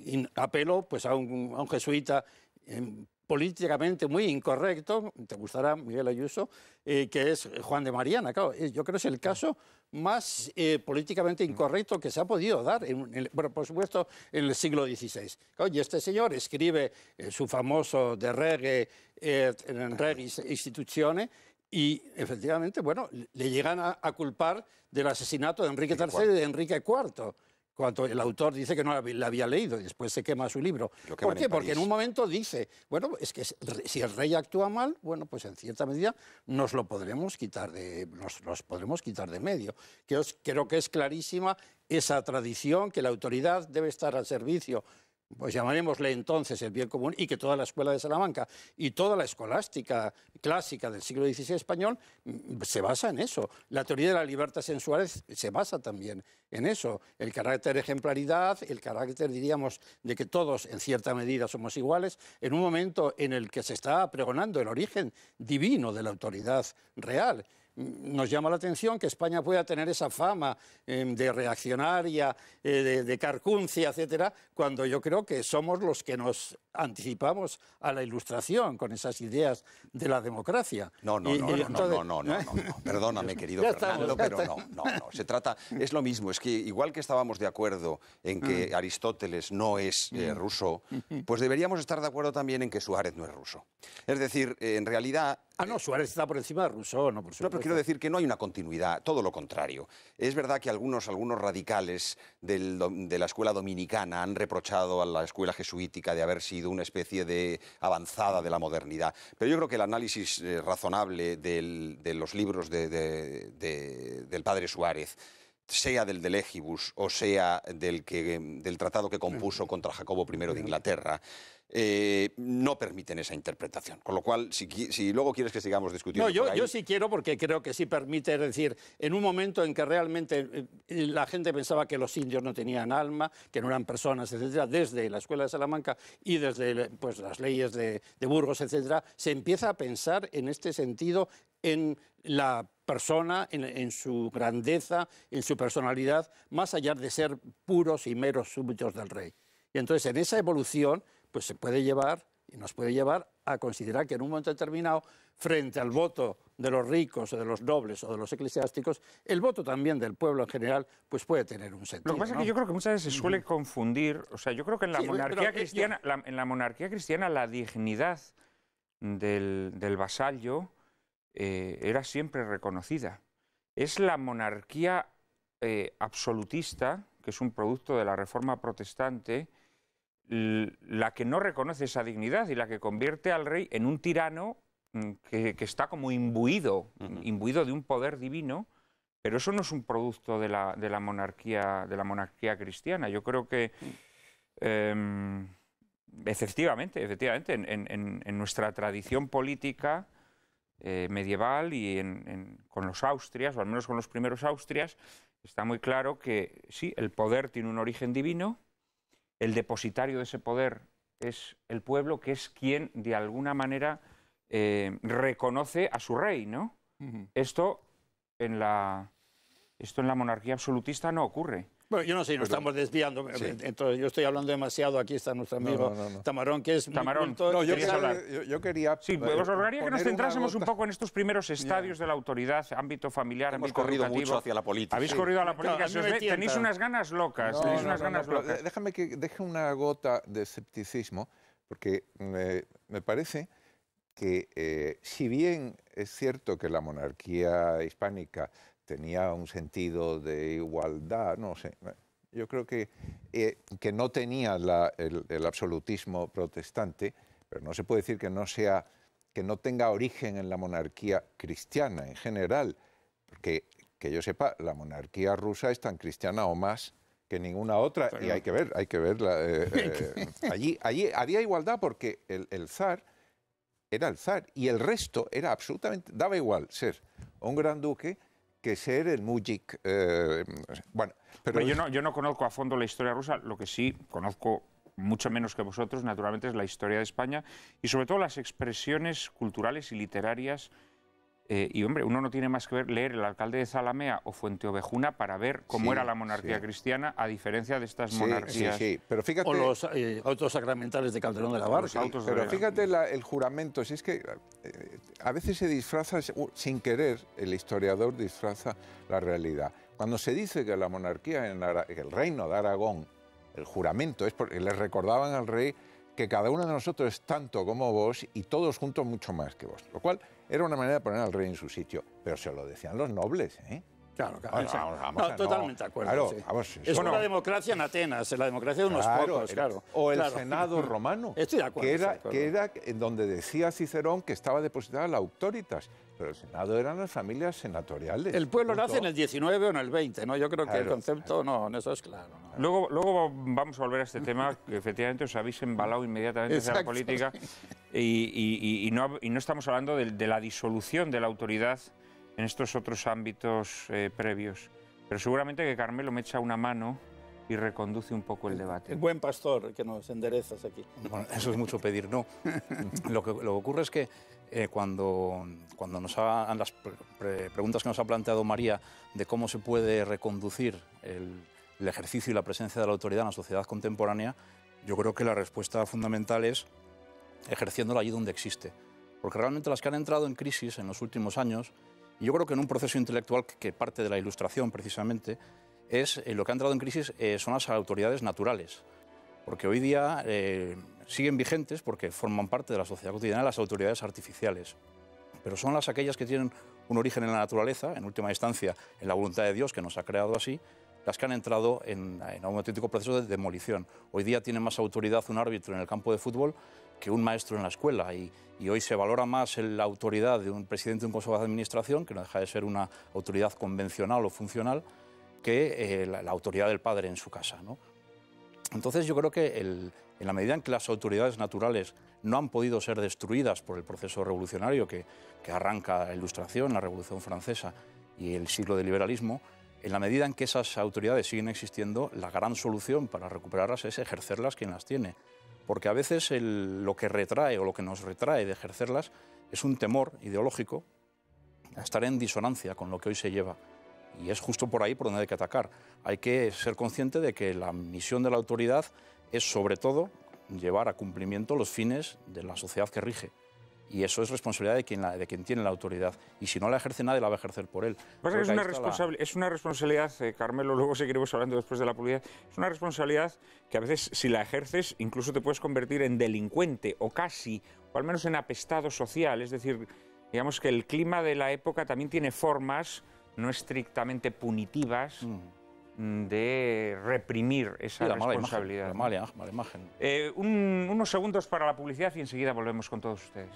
Speaker 3: Y apelo pues, a, un, jesuita em, políticamente muy incorrecto, te gustará Miguel Ayuso, eh, que es Juan de Mariana. Eh, yo creo que es el caso más eh, políticamente incorrecto que se ha podido dar, en por supuesto, en el siglo XVI. y este señor escribe su famoso de reggae, en reggae instituciones, y efectivamente, bueno, le llegan a, a culpar del asesinato de Enrique III y de Enrique IV cuando el autor dice que no la había leído y después se quema su libro. ¿Por qué? Porque en un momento dice, bueno, es que si el rey actúa mal, bueno, pues en cierta medida nos lo podremos quitar de, nos, podremos quitar de medio. creo que es clarísima esa tradición que la autoridad debe estar al servicio pues llamaremosle entonces el bien común, y que toda la escuela de Salamanca y toda la escolástica clásica del siglo XVI español mm, se basa en eso. La teoría de la libertad sensual se basa también en eso. El carácter de ejemplaridad, el carácter, diríamos, de que todos en cierta medida somos iguales, en un momento en el que se está pregonando el origen divino de la autoridad real nos llama la atención que España pueda tener esa fama em, de reaccionaria, eh, de, carcuncia, etcétera, cuando yo creo que somos los que nos anticipamos a la ilustración con esas ideas de la democracia. No, no, no, no, no, no, ¿eh?
Speaker 4: perdóname, querido Fernando, pero no, no, no. Se trata, es lo mismo, es que igual que estábamos de acuerdo en que ah. Aristóteles no es eh, mm. ruso, pues deberíamos estar de acuerdo también en que Suárez no es ruso. Es decir, en realidad Ah, no, Suárez está por encima de Rousseau, no por supuesto. No, pero quiero decir que no hay una continuidad, todo lo contrario. Es verdad que algunos, algunos radicales de la escuela dominicana han reprochado a la escuela jesuítica de haber sido una especie de avanzada de la modernidad, pero yo creo que el análisis eh, razonable de los libros del padre Suárez sea del del Egibus o sea del, que, del tratado que compuso contra Jacobo I de Inglaterra, eh, no permiten esa interpretación. Con lo cual, si, luego quieres que sigamos discutiendo. No, yo,
Speaker 3: sí quiero porque creo que sí permite, decir, en un momento en que realmente eh, eh, la gente pensaba que los indios no tenían alma, que no eran personas, etcétera, desde la Escuela de Salamanca y desde pues, las leyes de, Burgos, etcétera, se empieza a pensar en este sentido en la persona, en, en, su grandeza, en su personalidad, más allá de ser puros y meros súbditos del rey. Y entonces en esa evolución pues se puede llevar y nos puede llevar a considerar que en un momento determinado, frente al voto de los ricos o de los nobles o de los eclesiásticos, el voto también del pueblo en general, pues puede tener un sentido. Lo que pasa es que yo creo que muchas veces se suele
Speaker 1: confundir, o sea, yo creo que en la monarquía cristiana, la, en la monarquía cristiana la dignidad del, vasallo eh, era siempre reconocida. Es la monarquía eh, absolutista, que es un producto de la reforma protestante, la que no reconoce esa dignidad y la que convierte al rey en un tirano mm, que, está como imbuido, imbuido de un poder divino, pero eso no es un producto de la, monarquía, de la monarquía cristiana. Yo creo que em, efectivamente, efectivamente, en, nuestra tradición política eh, medieval y con los Austrias, o al menos con los primeros Austrias, está muy claro que sí, el poder tiene un origen divino, el depositario de ese poder es el pueblo, que es quien de alguna manera eh, reconoce a su rey, ¿no? Esto en la esto en la monarquía absolutista no ocurre.
Speaker 3: Bueno, yo no sé, nos estamos desviando. Eh, entonces, yo estoy hablando demasiado. Aquí está nuestro amigo Tamarón, que es Tamarón. yo,
Speaker 1: quería, Sí, pues os rogaría que nos centrásemos un poco en estos primeros estadios de la autoridad, ámbito familiar, Hemos ámbito corrido educativo. mucho hacia la política. Habéis corrido a la política. tenéis unas ganas locas. tenéis unas eh,
Speaker 5: Déjame que deje una gota de escepticismo, porque me, parece que si bien es cierto que la monarquía hispánica tenía un sentido de igualdad, no sé. Yo creo que, eh, que no tenía el, absolutismo protestante, pero no se puede decir que no, sea, que no tenga origen en la monarquía cristiana en general, porque que yo sepa, la monarquía rusa es tan cristiana o más que ninguna otra, y hay que ver, hay que ver, eh, eh, allí, allí había igualdad porque el, el zar era el zar y el resto era absolutamente, daba igual ser un gran duque que ser el Mujik. Eh, bueno, pero... yo, no,
Speaker 1: yo no conozco a fondo la historia rusa, lo que sí conozco mucho menos que vosotros, naturalmente, es la historia de España y sobre todo las expresiones culturales y literarias eh, y hombre, uno no tiene más que ver, leer el alcalde de Zalamea o Fuente para ver cómo era la monarquía cristiana, a diferencia de estas
Speaker 5: monarquías. Sí, sí, pero fíjate. los
Speaker 3: eh, autos sacramentales de Calderón de la Barca. pero
Speaker 5: fíjate el juramento, si es que eh, a veces se disfraza, sin querer, el historiador disfraza la realidad. Cuando se dice que la monarquía en el reino de Aragón, el juramento, es porque les recordaban al rey que cada uno de nosotros es tanto como vos y todos juntos mucho más que vos. Lo cual era una manera de poner al rey en su sitio, pero se lo decían los nobles, ¿eh? Claro, claro. vamos, totalmente de acuerdo. es una
Speaker 3: democracia en Atenas, la democracia de unos pocos, claro. O el Senado romano. Estoy de acuerdo. Que
Speaker 5: era, que era en donde decía Cicerón que estaba depositada la auctoritas. Pero el Senado eran las familias senatoriales. El pueblo nace en el
Speaker 1: 19 o en el 20, ¿no? Yo creo que el concepto, no, eso es claro. Luego, luego vamos a volver a este tema, que efectivamente os habéis embalado inmediatamente hacia la política y, no, no estamos hablando de, la disolución de la autoridad en estos otros ámbitos eh, previos. Pero seguramente que Carmelo me echa una mano y reconduce un poco el debate.
Speaker 3: El buen pastor que nos enderezas aquí.
Speaker 1: Bueno, eso es mucho pedir, no.
Speaker 6: Lo que, lo que ocurre es que eh, cuando, cuando nos ha, las preguntas que nos ha planteado María de cómo se puede reconducir el, ejercicio y la presencia de la autoridad en la sociedad contemporánea, yo creo que la respuesta fundamental es ejerciéndola allí donde existe. Porque realmente las que han entrado en crisis en los últimos años, y yo creo que en un proceso intelectual que parte de la ilustración precisamente, es eh, lo que ha entrado en crisis eh, son las autoridades naturales porque hoy día eh, siguen vigentes porque forman parte de la sociedad cotidiana las autoridades artificiales, pero son las aquellas que tienen un origen en la naturaleza, en última instancia en la voluntad de Dios que nos ha creado así, las que han entrado en, un auténtico proceso de demolición. Hoy día tiene más autoridad un árbitro en el campo de fútbol que un maestro en la escuela y, hoy se valora más la autoridad de un presidente de un consejo de administración, que no deja de ser una autoridad convencional o funcional, que eh, la, la, autoridad del padre en su casa. ¿no? Entonces yo creo que en la medida en que las autoridades naturales no han podido ser destruidas por el proceso revolucionario que, arranca la Ilustración, la Revolución Francesa y el siglo del liberalismo, en la medida en que esas autoridades siguen existiendo, la gran solución para recuperarlas es ejercerlas quien las tiene. Porque a veces lo que retrae o lo que nos retrae de ejercerlas es un temor ideológico a estar en disonancia con lo que hoy se lleva. Y es justo por ahí por donde hay que atacar. Hay que ser consciente de que la misión de la autoridad es sobre todo llevar a cumplimiento los fines de la sociedad que rige. Y eso es responsabilidad de quien, de quien tiene la autoridad. Y si no la ejerce nadie, la va a ejercer por
Speaker 1: él. es, una responsabilidad, eh, Carmelo, luego seguiremos hablando después de la publicidad, es una responsabilidad que a veces si la ejerces incluso te puedes convertir en delincuente o casi, o al menos en apestado social. Es decir, digamos que el clima de la época también tiene formas no estrictamente punitivas. Mm. Mm, de reprimir esa responsabilidad. imagen, la eh, imagen. unos segundos para la publicidad y enseguida volvemos con todos ustedes.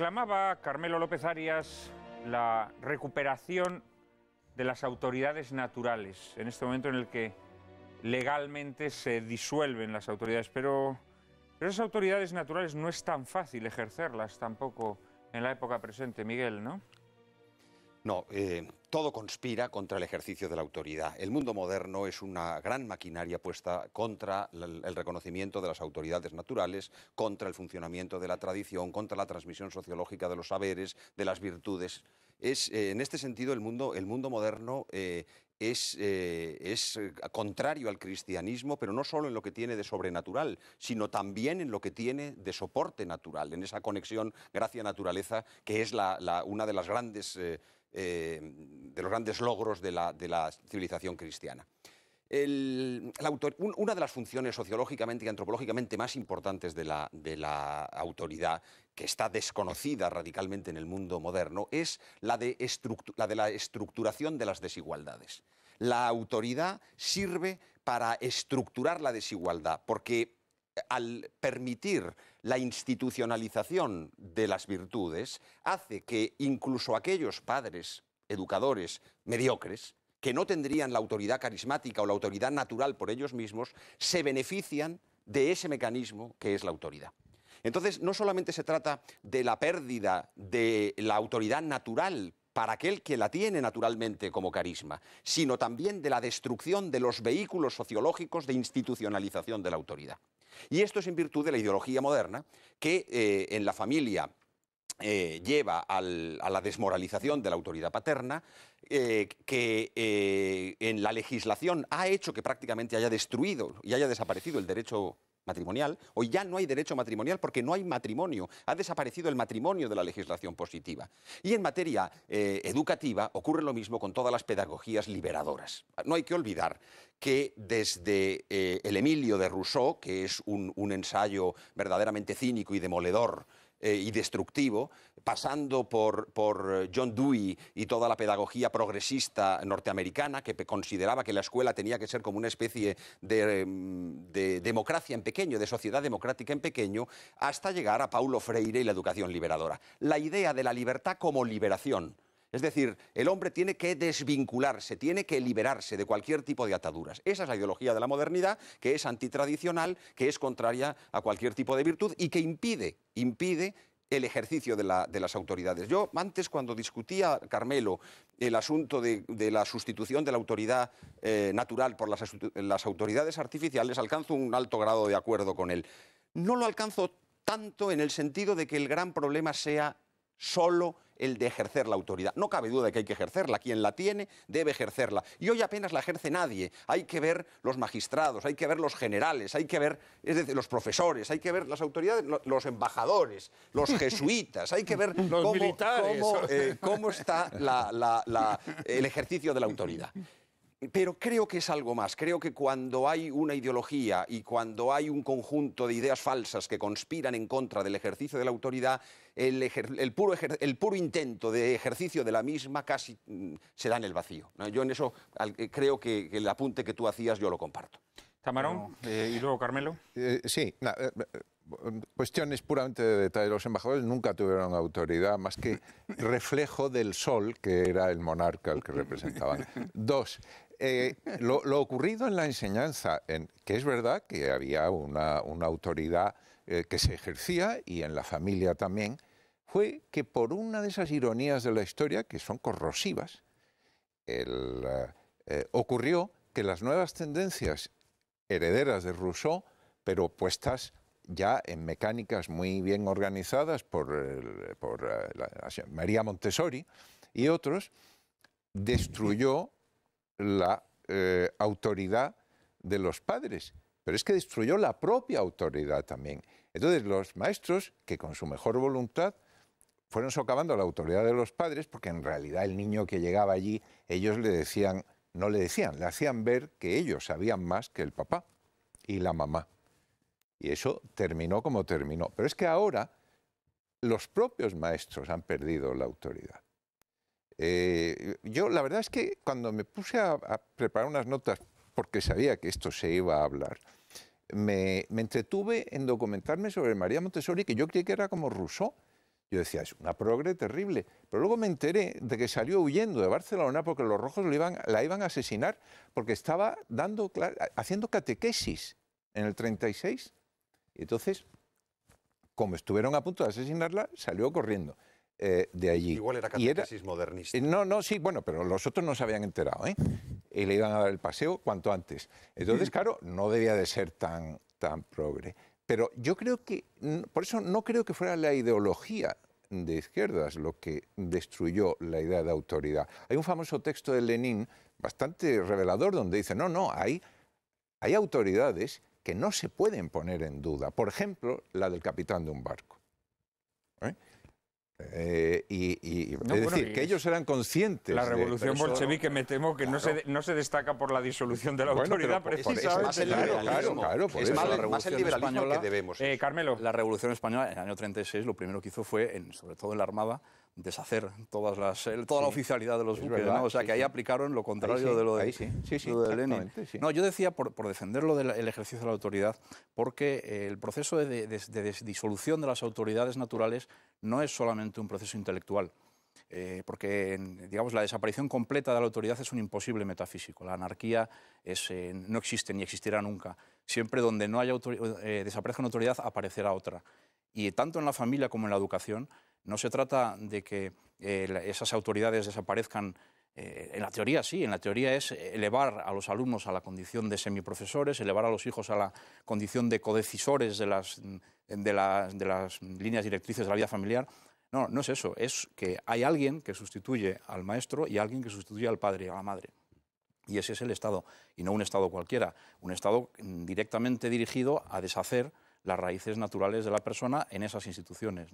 Speaker 1: Reclamaba Carmelo López Arias la recuperación de las autoridades naturales, en este momento en el que legalmente se disuelven las autoridades, pero, pero esas autoridades naturales no es tan fácil ejercerlas tampoco en la época
Speaker 4: presente, Miguel, ¿no? No, eh, todo conspira contra el ejercicio de la autoridad. El mundo moderno es una gran maquinaria puesta contra el reconocimiento de las autoridades naturales, contra el funcionamiento de la tradición, contra la transmisión sociológica de los saberes, de las virtudes. Es, eh, en este sentido, el mundo, el mundo moderno eh, es, eh, es, contrario al cristianismo, pero no solo en lo que tiene de sobrenatural, sino también en lo que tiene de soporte natural, en esa conexión gracia-naturaleza, que es la, una de las grandes... Eh, de los grandes logros de la, civilización cristiana. El, una de las funciones sociológicamente y antropológicamente más importantes de la, de la, autoridad, que está desconocida radicalmente en el mundo moderno, es la de, la de la estructuración de las desigualdades. La autoridad sirve para estructurar la desigualdad, porque al permitir la institucionalización de las virtudes, hace que incluso aquellos padres, educadores mediocres, que no tendrían la autoridad carismática o la autoridad natural por ellos mismos, se benefician de ese mecanismo que es la autoridad. Entonces, no solamente se trata de la pérdida de la autoridad natural para aquel que la tiene naturalmente como carisma, sino también de la destrucción de los vehículos sociológicos de institucionalización de la autoridad. Y esto es en virtud de la ideología moderna que eh, en la familia eh, lleva a la desmoralización de la autoridad paterna, eh, que en la legislación ha hecho que prácticamente haya destruido y haya desaparecido el derecho matrimonial. Hoy ya no hay derecho matrimonial porque no hay matrimonio. Ha desaparecido el matrimonio de la legislación positiva. Y en materia eh, educativa ocurre lo mismo con todas las pedagogías liberadoras. No hay que olvidar que desde eh, El Emilio de Rousseau, que es un, ensayo verdaderamente cínico y demoledor, eh, y destructivo, pasando por, eh, John Dewey y toda la pedagogía progresista norteamericana, que consideraba que la escuela tenía que ser como una especie de, mm, de, democracia en pequeño, de sociedad democrática en pequeño, hasta llegar a Paulo Freire y la educación liberadora. La idea de la libertad como liberación. Es decir, el hombre tiene que desvincularse, tiene que liberarse de cualquier tipo de ataduras. Esa es la ideología de la modernidad, que es antitradicional, que es contraria a cualquier tipo de virtud y que impide, impide el ejercicio de, las autoridades. Yo antes cuando discutía, Carmelo, el asunto de, la sustitución de la autoridad eh, natural por las, las autoridades artificiales, alcanzo un alto grado de acuerdo con él. No lo alcanzo tanto en el sentido de que el gran problema sea solo el de ejercer la autoridad. No cabe duda de que hay que ejercerla. Quien la tiene debe ejercerla. Y hoy apenas la ejerce nadie. Hay que ver los magistrados, hay que ver los generales, hay que ver es decir, los profesores, hay que ver las autoridades, los embajadores, los jesuitas, hay que ver eh, cómo, está el ejercicio de la autoridad. Pero creo que es algo más. Creo que cuando hay una ideología y cuando hay un conjunto de ideas falsas que conspiran en contra del ejercicio de la autoridad, el, puro, intento de ejercicio de la misma casi mm, se da en el vacío. Yo en eso eh, creo que, el apunte que tú hacías yo lo comparto. Tamarón eh, y luego Carmelo.
Speaker 5: Eh, sí, mm, cuestiones puramente de detalle. Los embajadores nunca tuvieron autoridad más que reflejo del sol que era el monarca al que representaban. Dos, eh, lo, ocurrido en la enseñanza, que es verdad que había una, autoridad eh, que se ejercía y en la familia también, fue que por una de esas ironías de la historia, que son corrosivas, eh, ocurrió que las nuevas tendencias herederas de Rousseau, pero puestas ya en mecánicas muy bien organizadas por, María Montessori y otros, destruyó la eh, autoridad de los padres, pero es que destruyó la propia autoridad también. Entonces los maestros, que con su mejor voluntad, fueron socavando la autoridad de los padres, porque en realidad el niño que llegaba allí, ellos le decían, no le decían, le hacían ver que ellos sabían más que el papá y la mamá. Y eso terminó como terminó. Pero es que ahora los propios maestros han perdido la autoridad. Eh, yo la verdad es que cuando me puse a, preparar unas notas, porque sabía que esto se iba a hablar, me, entretuve en documentarme sobre María Montessori, que yo creí que era como Rousseau. Yo decía, es una progre terrible. Pero luego me enteré de que salió huyendo de Barcelona porque los rojos la iban a asesinar porque estaba dando, haciendo catequesis en el 36. Y entonces, como estuvieron a punto de asesinarla, salió corriendo. Eh, de allí. Igual era catequesis modernista. Eh, no, no, sí, bueno, pero los otros no se habían enterado, ¿eh? Y le iban a dar el paseo cuanto antes. Entonces, mm. claro, no debía de ser tan, tan progre. Pero yo creo que, por eso no creo que fuera la ideología de izquierdas lo que destruyó la idea de autoridad. Hay un famoso texto de Lenin, bastante revelador, donde dice, no, no, hay, hay autoridades que no se pueden poner en duda. Por ejemplo, la del capitán de un barco. Eh, y, es decir, que ellos eran conscientes. La revolución bolchevique,
Speaker 1: me temo, que no, se, no se destaca por la disolución de la autoridad precisamente. Es más el liberalismo, claro, es más, el liberalismo que
Speaker 6: debemos. Eh, Carmelo. La revolución española, en el año 36, lo primero que hizo fue, en, sobre todo en la Armada, deshacer todas las, toda la oficialidad de los buques, O sea, que ahí aplicaron lo contrario de lo de, Lenin. No, yo decía, por, por defenderlo del ejercicio de la autoridad, porque eh, el proceso de, disolución de las autoridades naturales no es solamente un proceso intelectual. Eh, porque digamos la desaparición completa de la autoridad es un imposible metafísico. La anarquía es, eh, no existe ni existirá nunca. Siempre donde no haya desaparezca una autoridad aparecerá otra. Y tanto en la familia como en la educación no se trata de que eh, esas autoridades desaparezcan. Eh, en la teoría sí, en la teoría es elevar a los alumnos a la condición de semiprofesores, elevar a los hijos a la condición de codecisores mm, de las, de las, líneas directrices de la vida familiar. No, no es eso, es que hay alguien que sustituye al maestro y alguien que sustituye al padre y a la madre. Y ese es el Estado, y no un Estado cualquiera, un Estado mm, directamente dirigido a deshacer las raíces naturales de la persona en esas instituciones.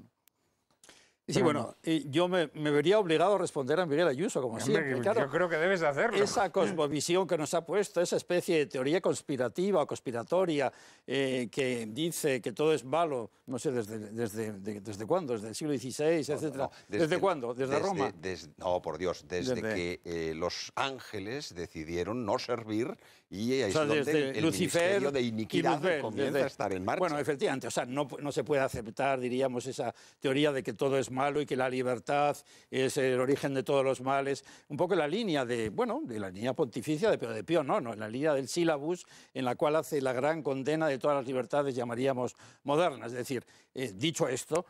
Speaker 3: Sí, bueno, yo me, vería obligado a responder a Miguel Ayuso, como siempre. Claro, yo creo que debes hacerlo. Esa cosmovisión que nos ha puesto, esa especie de teoría conspirativa o conspiratoria eh, que dice que todo es malo, no sé desde, desde, desde cuándo, desde el siglo XVI, etc. desde, cuándo? ¿Desde, Roma?
Speaker 4: no, por Dios, desde, que eh, los ángeles decidieron no servir y ahí es donde el Lucifer ministerio de iniquidad comienza a estar en marcha. Bueno, efectivamente, o sea,
Speaker 3: no, no se puede aceptar, diríamos, esa teoría de que todo es malo malo y que la libertad es el origen de todos los males. Un poco la línea de, bueno, de la línea pontificia de Pío de no, no, en la línea del sílabus en la cual hace la gran condena de todas las libertades, llamaríamos modernas. Es decir, eh, dicho esto,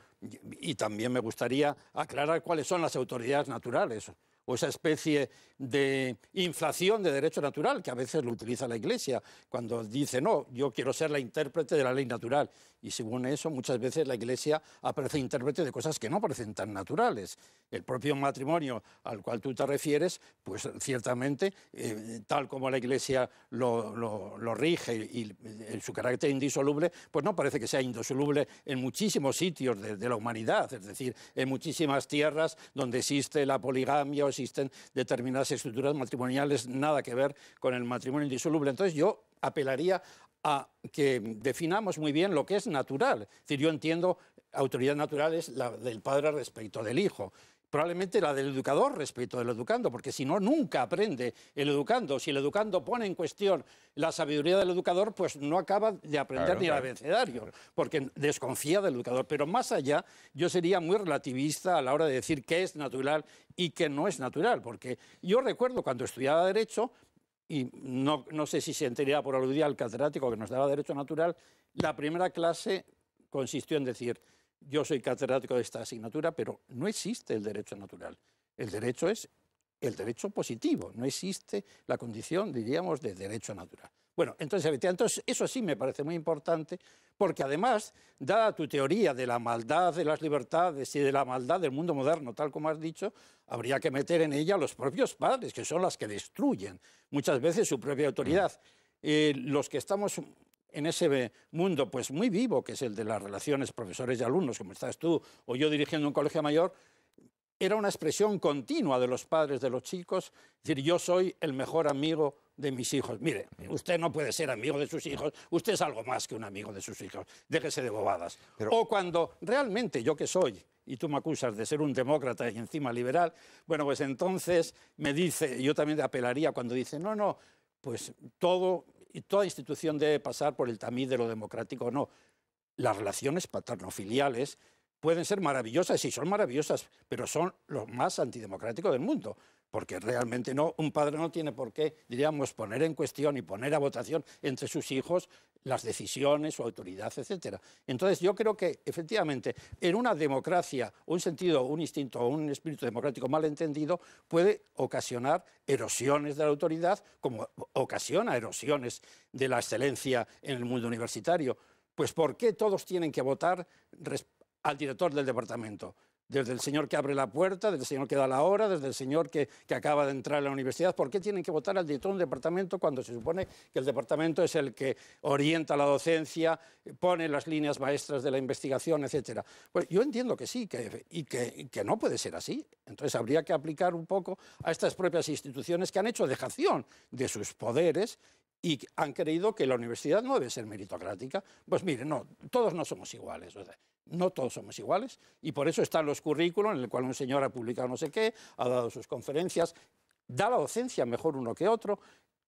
Speaker 3: y también me gustaría aclarar cuáles son las autoridades naturales o esa especie de inflación de derecho natural, que a veces lo utiliza la Iglesia, cuando dice, no, yo quiero ser la intérprete de la ley natural. Y según eso, muchas veces la Iglesia aparece intérprete de cosas que no parecen tan naturales. El propio matrimonio al cual tú te refieres, pues ciertamente, eh, tal como la Iglesia lo, rige y, eh, en su carácter indisoluble, pues no parece que sea indisoluble en muchísimos sitios de la humanidad, es decir, en muchísimas tierras donde existe la poligamia o existen determinadas estructuras matrimoniales nada que ver con el matrimonio indisoluble. Entonces yo apelaría a que definamos muy bien lo que es natural. Es yo entiendo autoridad natural es la del padre respecto del hijo probablemente la del educador respecto del educando, porque si no, nunca aprende el educando. Si el educando pone en cuestión la sabiduría del educador, pues no acaba de aprender ni el abecedario, porque desconfía del educador. Pero más allá, yo sería muy relativista a la hora de decir qué es natural y qué no es natural, porque yo recuerdo cuando estudiaba Derecho, y no, sé si se entería por aludir al catedrático que nos daba Derecho Natural, la primera clase consistió en decir yo soy catedrático de esta asignatura, pero no existe el derecho natural. El derecho es el derecho positivo, no existe la condición, diríamos, de derecho natural. Bueno, entonces, entonces eso sí me parece muy importante, porque además, dada tu teoría de la maldad de las libertades y de la maldad del mundo moderno, tal como has dicho, habría que meter en ella los propios padres, que son las que destruyen muchas veces su propia autoridad. Mm. Eh, los que estamos en ese mundo pues muy vivo que es el de las relaciones profesores y alumnos, como estás tú o yo dirigiendo un colegio mayor, era una expresión continua de los padres de los chicos, decir, yo soy el mejor amigo de mis hijos. Mire, usted no puede ser amigo de sus hijos, usted es algo más que un amigo de sus hijos, déjese de bobadas. O cuando realmente yo que soy, y tú me acusas de ser un demócrata y encima liberal, bueno, pues entonces me dice, yo también apelaría cuando dice, no, no, pues todo y toda institución debe pasar por el tamiz de lo democrático o no. Las relaciones paterno-filiales pueden ser maravillosas, sí, son maravillosas, pero son los más antidemocráticos del mundo porque realmente no, un padre no tiene por qué, diríamos, poner en cuestión y poner a votación entre sus hijos las decisiones, su autoridad, etc. Entonces yo creo que efectivamente en una democracia un sentido, un instinto o un espíritu democrático mal entendido, puede ocasionar erosiones de la autoridad como ocasiona erosiones de la excelencia en el mundo universitario. Pues ¿por qué todos tienen que votar al director del departamento? desde el señor que abre la puerta, desde el señor que da la hora, desde el señor que, que acaba de entrar a la universidad. ¿Por qué tienen que votar al director de un departamento cuando se supone que el departamento es el que orienta la docencia, pone las líneas maestras de la investigación, etcétera? Pues yo entiendo que sí, que, y que, que no puede ser así. Entonces habría que aplicar un poco a estas propias instituciones que han hecho dejación de sus poderes y han creído que la universidad no debe ser meritocrática. Pues mire, no, todos no somos iguales no todos somos iguales y por eso están los currículos en el cual un señor ha publicado no sé qué, ha dado sus conferencias, da la docencia mejor uno que otro,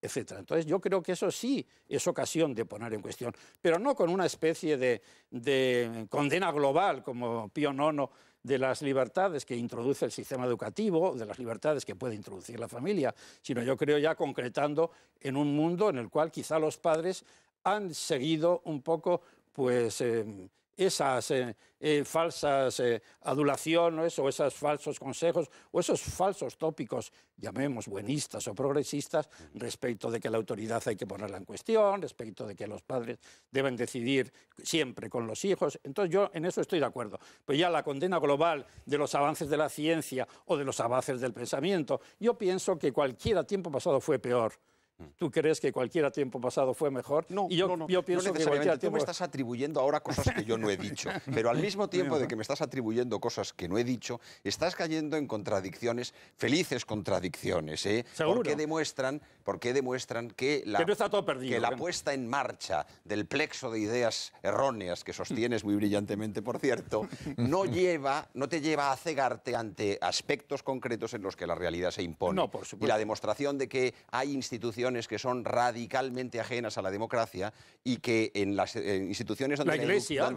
Speaker 3: etc. Entonces yo creo que eso sí es ocasión de poner en cuestión, pero no con una especie de, condena global como Pío IX de las libertades que introduce el sistema educativo, de las libertades que puede introducir la familia, sino yo creo ya concretando en un mundo en el cual quizá los padres han seguido un poco pues em, esas eh, eh, falsas eh, adulaciones o esos falsos consejos o esos falsos tópicos, llamemos buenistas o progresistas, respecto de que la autoridad hay que ponerla en cuestión, respecto de que los padres deben decidir siempre con los hijos. Entonces yo en eso estoy de acuerdo. Pero ya la condena global de los avances de la ciencia o de los avances del pensamiento, yo pienso que cualquiera tiempo pasado fue peor. Mm. Tú crees que cualquier tiempo pasado fue mejor. No, yo, yo pienso que cualquier tiempo... Tú me estás
Speaker 4: atribuyendo ahora cosas que yo no he dicho. pero al mismo tiempo de que me estás atribuyendo cosas que no he dicho, estás cayendo en contradicciones, felices contradicciones, ¿eh? Porque demuestran, porque demuestran que la, que la puesta en marcha del plexo de ideas erróneas que sostienes muy brillantemente, por cierto, no lleva, no te lleva a cegarte ante aspectos concretos en los que la realidad se impone. Por y la demostración de que hay instituciones que son radicalmente ajenas a la democracia y que en las instituciones donde,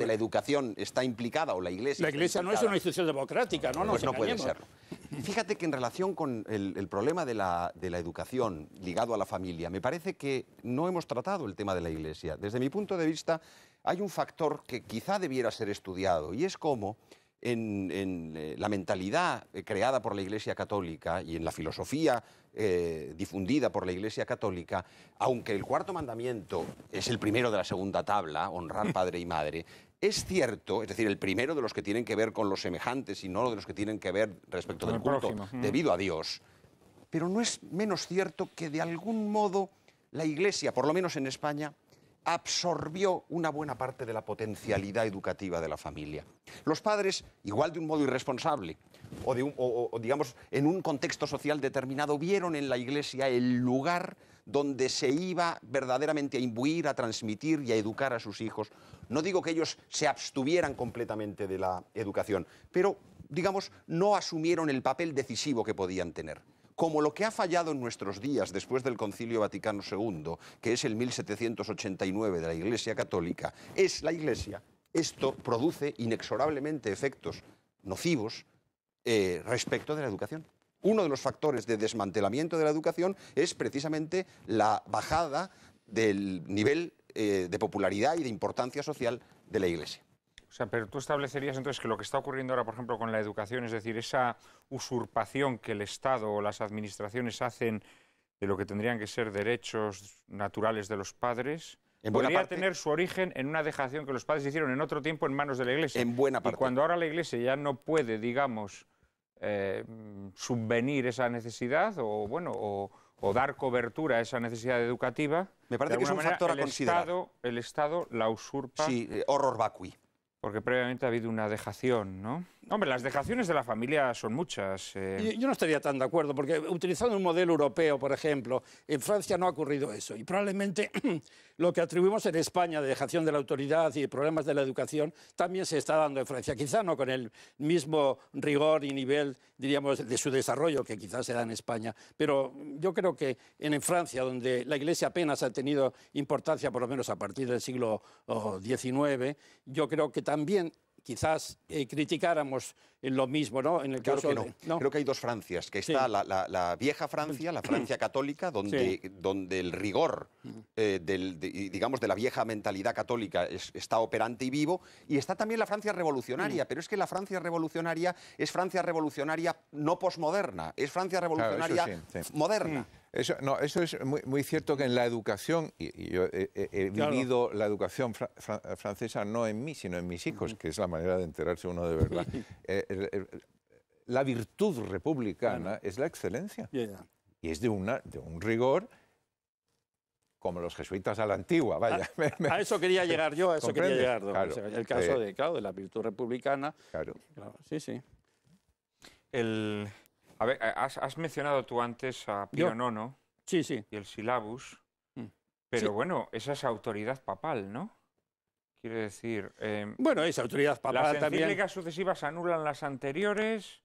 Speaker 4: la, educación está implicada o la iglesia... La iglesia no es una
Speaker 3: institución democrática, ¿no? Pues no puede serlo.
Speaker 4: Fíjate que en relación con el, problema de la, de la, educación ligado a la familia, me parece que no hemos tratado el tema de la iglesia. Desde mi punto de vista, hay un factor que quizá debiera ser estudiado y es cómo en, eh, la mentalidad eh, creada por la Iglesia Católica y en la filosofía eh, difundida por la Iglesia Católica, aunque el cuarto mandamiento es el primero de la segunda tabla, honrar padre y madre, es cierto, es decir, el primero de los que tienen que ver con los semejantes y no de los que tienen que ver respecto del culto mm. debido a Dios, pero no es menos cierto que de algún modo la Iglesia, por lo menos en España, absorbió una buena parte de la potencialidad educativa de la familia. Los padres, igual de un modo irresponsable, o, digamos en un contexto social determinado, vieron en la iglesia el lugar donde se iba verdaderamente a imbuir, a transmitir y a educar a sus hijos. No digo que ellos se abstuvieran completamente de la educación, pero digamos, no asumieron el papel decisivo que podían tener como lo que ha fallado en nuestros días después del Concilio Vaticano II, que es el 1789 de la Iglesia Católica, es la Iglesia. Esto produce inexorablemente efectos nocivos eh, respecto de la educación. Uno de los factores de desmantelamiento de la educación es precisamente la bajada del nivel eh, de popularidad y de importancia social de la Iglesia.
Speaker 1: O sea, pero tú establecerías entonces que lo que está ocurriendo ahora, por ejemplo, con la educación, es decir, esa usurpación que el Estado o las administraciones hacen de lo que tendrían que ser derechos naturales de los padres, en podría tener su origen en una dejación que los padres hicieron en otro tiempo en manos de la Iglesia. En buena parte. Y cuando ahora la Iglesia ya no puede, digamos, eh, subvenir esa necesidad o, bueno, o, dar cobertura a esa necesidad educativa. Me parece que es un factor a el Estado, el Estado la usurpa. Sí, eh, horror vacui porque previamente ha habido una dejación, ¿no? Hombre, las dejaciones de la familia son muchas. Eh. Yo, no estaría tan de acuerdo, porque utilizando un modelo europeo, por ejemplo, en Francia no ha
Speaker 3: ocurrido eso. Y probablemente lo que atribuimos en España de dejación de la autoridad y problemas de la educación también se está dando en Francia. Quizá no con el mismo rigor y nivel, diríamos, de su desarrollo que quizás se da en España. Pero yo creo que en Francia, donde la Iglesia apenas ha tenido importancia, por lo menos a partir del siglo XIX, oh, yo creo que también quizás eh, criticáramos lo mismo, ¿no? En el creo que
Speaker 4: no. Creo que hay dos Francias, que está la, vieja Francia, la Francia católica, donde, donde el rigor, eh, del, de, digamos, de la vieja mentalidad católica está operante y vivo, y está también la Francia revolucionaria, mm. pero es que la Francia revolucionaria es Francia revolucionaria
Speaker 5: no posmoderna, es Francia revolucionaria moderna. Mm. Eso, no, eso es muy, cierto que en la educación, y, yo he, vivido la educación francesa no en mí, sino en mis hijos, que es la manera de enterarse uno de verdad. la virtud republicana es la excelencia. Y es de, una, de un rigor como los jesuitas a la antigua, vaya. Ah,
Speaker 3: a, eso quería llegar yo, a eso quería llegar. el caso eh, de, de la virtud republicana. Claro. sí, sí.
Speaker 1: has, mencionado tú antes a Pío IX Sí, sí. Y el silabus. Mm. Pero bueno, esa es autoridad papal, ¿no? Quiere decir... Em, bueno, esa autoridad papal ¿Las encíclicas sucesivas anulan las anteriores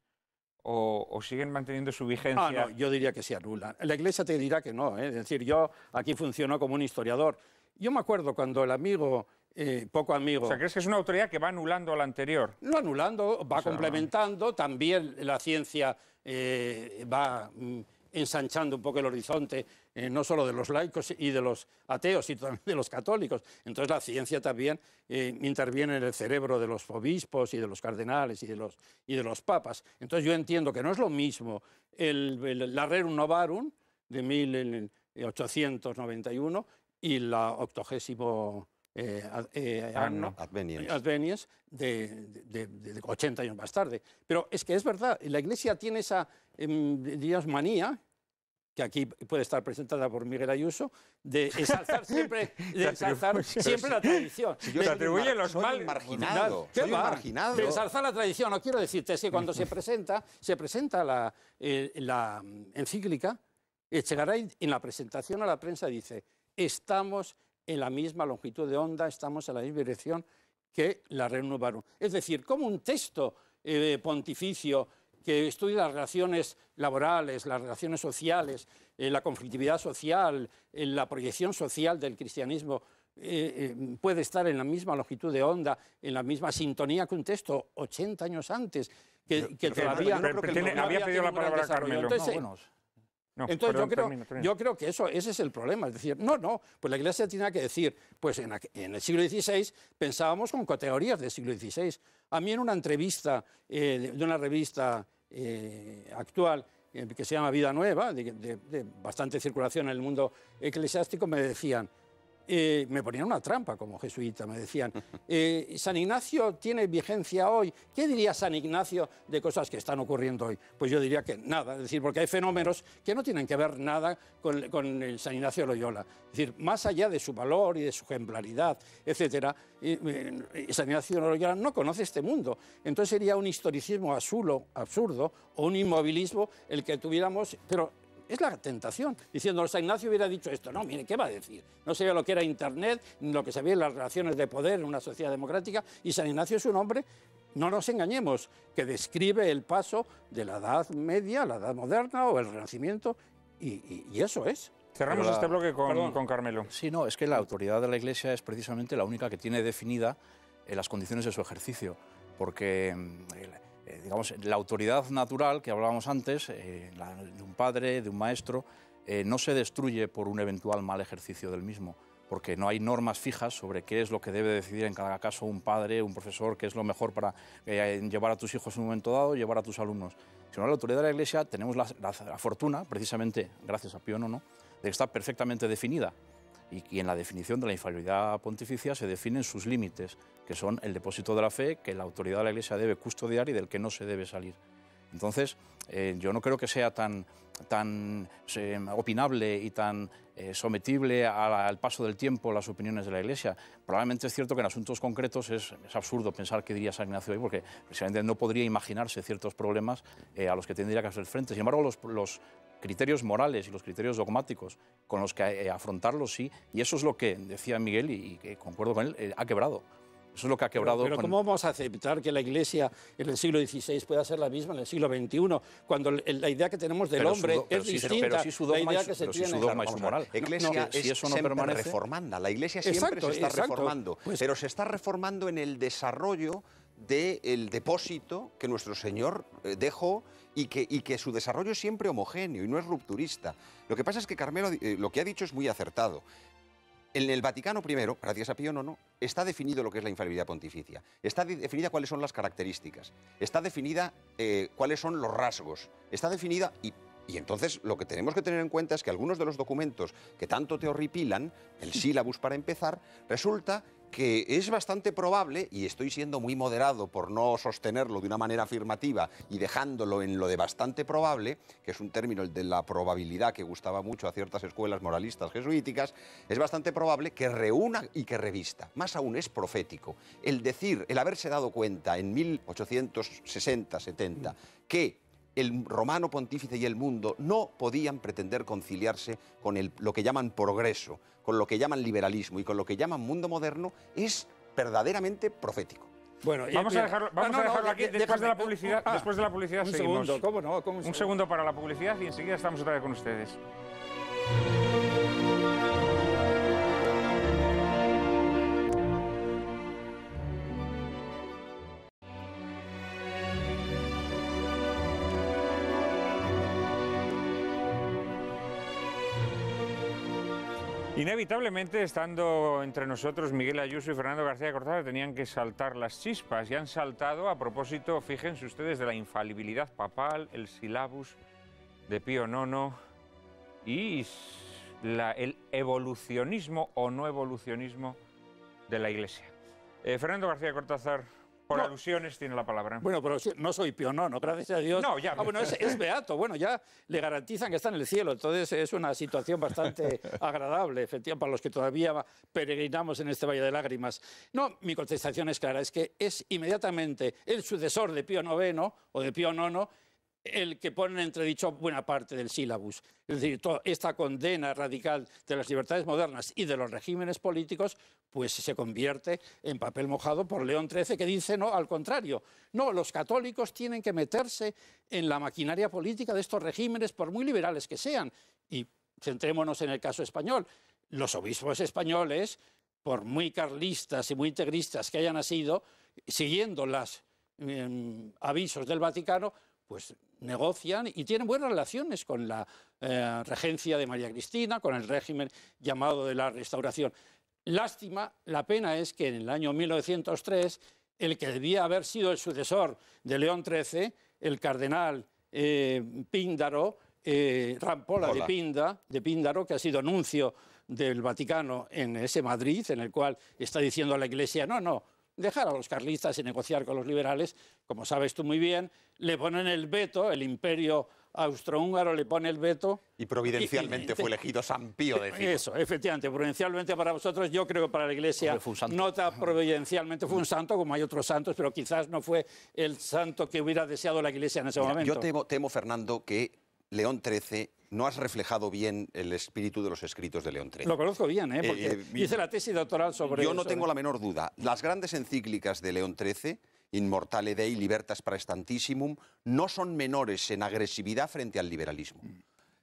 Speaker 1: o, siguen manteniendo su ah, vigencia? Ah, no, yo diría que se anulan. La Iglesia te dirá que no. ¿eh? Es decir, yo
Speaker 3: aquí funciono como un historiador. Yo me acuerdo cuando el amigo... Eh, poco amigo. O sea, ¿crees
Speaker 1: que es una autoridad que va anulando a la anterior? No anulando, va
Speaker 3: complementando,
Speaker 1: también la ciencia
Speaker 3: eh, va mm, ensanchando un poco el horizonte, eh, no solo de los laicos y de los ateos, sino también de los católicos. Entonces la ciencia también eh, interviene en el cerebro de los obispos y de los cardenales y de los, y de los papas. Entonces yo entiendo que no es lo mismo el, el la Rerum Novarum de 1891 y la octogésimo eh, de, 80 años más tarde. Pero es que es verdad, la Iglesia tiene esa em, digamos, manía que aquí puede estar presentada por Miguel Ayuso, de exaltar
Speaker 1: siempre, siempre la tradición. Si yo te los mal
Speaker 3: marginado, soy va? exaltar la tradición, no quiero decirte, es que cuando se presenta, se presenta la, eh, la mm, encíclica, en la presentación a la prensa dice, estamos en la misma longitud de onda, estamos en la misma dirección que la Regnum Es decir, como un texto eh, pontificio que estudia las relaciones laborales, las relaciones sociales, eh, la conflictividad social, eh, la proyección social del cristianismo, puede estar en la misma longitud de onda, en la misma sintonía que un texto 80 años antes, que, todavía... había, pedido la palabra Carmelo. Entonces yo, creo, que eso, ese es el problema. Es decir, no, no, pues la Iglesia tiene que decir, pues en, el siglo XVI pensábamos con categorías del siglo XVI. A mí en una entrevista eh, de una revista eh, actual eh, que se llama Vida Nueva, de bastante circulación en el mundo eclesiástico, me decían, eh, me ponían una trampa como jesuita, me decían, eh, San Ignacio tiene vigencia hoy, ¿qué diría San Ignacio de cosas que están ocurriendo hoy? Pues yo diría que nada, es decir, porque hay fenómenos que no tienen que ver nada con, el San Ignacio de Loyola, decir, más allá de su valor y de su ejemplaridad, etcétera, eh, San Ignacio de Loyola no conoce este mundo, entonces sería un historicismo azul, absurdo o un inmovilismo el que tuviéramos, pero es la tentación. Diciendo, San Ignacio hubiera dicho esto. No, mire, ¿qué va a decir? No sabía lo que era Internet, ni lo que sabía las relaciones de poder en una sociedad democrática. Y San Ignacio es un hombre, no nos engañemos, que describe el paso de la Edad Media, la Edad Moderna o el Renacimiento. y, eso es. Cerramos este bloque
Speaker 6: con, Carmelo. Sí, no, es que la autoridad de la Iglesia es precisamente la única que tiene definida eh, las condiciones de su ejercicio, porque mm, eh, digamos, la autoridad natural que hablábamos antes, eh, de un padre, de un maestro, eh, no se destruye por un eventual mal ejercicio del mismo, porque no hay normas fijas sobre qué es lo que debe decidir en cada caso un padre, un profesor, qué es lo mejor para llevar a tus hijos en un momento dado, llevar a tus alumnos. Si no la autoridad de la Iglesia tenemos la, fortuna, precisamente gracias a Pío no de que está perfectamente definida y, en la definición de la infalibilidad pontificia se definen sus límites, que son el depósito de la fe que la autoridad de la Iglesia debe custodiar y del que no se debe salir. Entonces, eh, yo no creo que sea tan, tan eh, opinable y tan eh, sometible al paso del tiempo las opiniones de la Iglesia. Probablemente es cierto que en asuntos concretos es, absurdo pensar que diría San Ignacio hoy, porque precisamente no podría imaginarse ciertos problemas a los que tendría que hacer frente. Sin embargo, los, criterios morales y los criterios dogmáticos con los que eh,
Speaker 3: afrontarlos, sí, y eso es lo que decía Miguel y, que concuerdo con él, eh, ha quebrado. Eso es lo que ha quebrado. Pero, ¿cómo vamos a aceptar que la Iglesia en el siglo XVI pueda ser la misma en el siglo XXI, cuando la idea que tenemos del hombre es distinta pero, su dogma la su moral. La
Speaker 4: Iglesia es si reformanda. La Iglesia siempre se está reformando, pues pero se está reformando en el desarrollo del depósito que nuestro Señor eh, dejó y que, su desarrollo es siempre homogéneo y no es rupturista. Lo que pasa es que Carmelo eh, lo que ha dicho es muy acertado. En el Vaticano I, gracias a Pío IX, está definido lo que es la infalibilidad pontificia, está definida cuáles son las características, está definida eh, cuáles son los rasgos, está definida y y entonces lo que tenemos que tener en cuenta es que algunos de los documentos que tanto te horripilan, el sílabus para empezar, resulta que es bastante probable, y estoy siendo muy moderado por no sostenerlo de una manera afirmativa y dejándolo en lo de bastante probable, que es un término el de la probabilidad que gustaba mucho a ciertas escuelas moralistas jesuíticas, es bastante probable que reúna y que revista. Más aún es profético. El decir, el haberse dado cuenta en 1860-70 que el romano pontífice y el mundo no podían pretender conciliarse con lo que llaman progreso, con lo que llaman liberalismo y con lo que llaman mundo moderno, es verdaderamente profético.
Speaker 1: Bueno, vamos a eh, dejarlo, ah, vamos a dejarlo aquí después de la publicidad. Ah, después de la publicidad un Segundo, un segundo para la publicidad y enseguida estamos otra vez con ustedes. Inevitablemente, estando entre nosotros Miguel Ayuso y Fernando García Cortázar, tenían que saltar las chispas y han saltado a propósito, fíjense ustedes, de la infalibilidad papal, el silabus de Pío IX y el evolucionismo o no evolucionismo de la Iglesia. Eh, Fernando García Cortázar, por alusiones tiene la palabra.
Speaker 3: Bueno, pero no soy pionono, gracias a Dios. No, ya. Ah, bueno, es, es, beato. Bueno, ya le garantizan que está en el cielo. Entonces es una situación bastante agradable, efectivamente, para los que todavía peregrinamos en este Valle de Lágrimas. No, mi contestación es clara. Es que es inmediatamente el sucesor de Pío IX o de Pío IX el que ponen entre dicho buena parte del sílabus. Es decir, toda esta condena radical de las libertades modernas y de los regímenes políticos, pues se convierte en papel mojado por León XIII, que dice, no, al contrario, no, los católicos tienen que meterse en la maquinaria política de estos regímenes, por muy liberales que sean. Y centrémonos en el caso español. Los obispos españoles, por muy carlistas y muy integristas que hayan sido, siguiendo los em, avisos del Vaticano, pues negocian y tienen buenas relaciones con la eh, regencia de María Cristina, con el régimen llamado de la restauración. Lástima, la pena es que en el año 1903 el que debía haber sido el sucesor de León XIII, el cardenal eh, Píndaro, eh, Rampola de, Pinda, de Píndaro, que ha sido anuncio del Vaticano en ese Madrid, en el cual está diciendo a la Iglesia, no, no, dejar a los carlistas y negociar con los liberales, como sabes tú muy bien, le ponen el veto, el imperio austrohúngaro le pone el veto. Y
Speaker 4: providencialmente fue elegido San Pío de
Speaker 3: Eso, efectivamente, providencialmente para vosotros, yo creo que para la Iglesia nota providencialmente fue un santo, como hay otros santos, pero quizás no fue el santo que hubiera deseado la Iglesia en ese momento. Yo
Speaker 4: temo, Fernando, que León XIII no has reflejado bien el espíritu de los escritos de León XIII. Lo conozco bien, ¿eh? eh porque eh, hice la
Speaker 3: tesis doctoral sobre... Yo no tengo ¿eh? la
Speaker 4: menor duda. Las grandes encíclicas de León XIII, Inmortale Dei, Libertas praestantissimum*, no son menores en agresividad frente al liberalismo. Mm.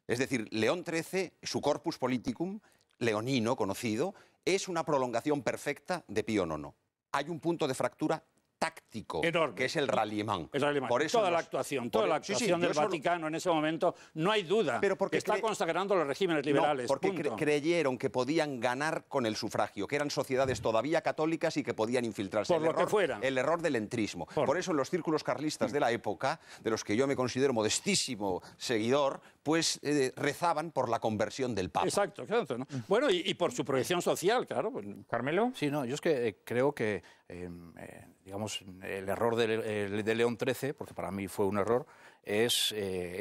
Speaker 4: Es decir, León XIII, su corpus politicum, leonino conocido, es una prolongación perfecta de Pío IX. Hay un punto de fractura táctico, que es el rallyman. Por eso toda la actuación, toda la actuación del Vaticano
Speaker 3: en ese momento, no hay duda Pero porque está consagrando los regímenes liberales. porque creyeron
Speaker 4: que podían ganar con el sufragio, que eran sociedades todavía católicas y que podían infiltrarse. Por lo que fuera. El error del entrismo. Por... Por eso en los círculos carlistas de la época, de los que yo me considero modestísimo seguidor, pues eh, rezaban por la conversión del Papa. Exacto, exacto. Bueno, y, por su proyección social, claro. Pues, Carmelo. Sí, no, yo es que eh, creo que, em,
Speaker 6: eh, digamos, el error de, León XIII, porque para mí fue un error, es,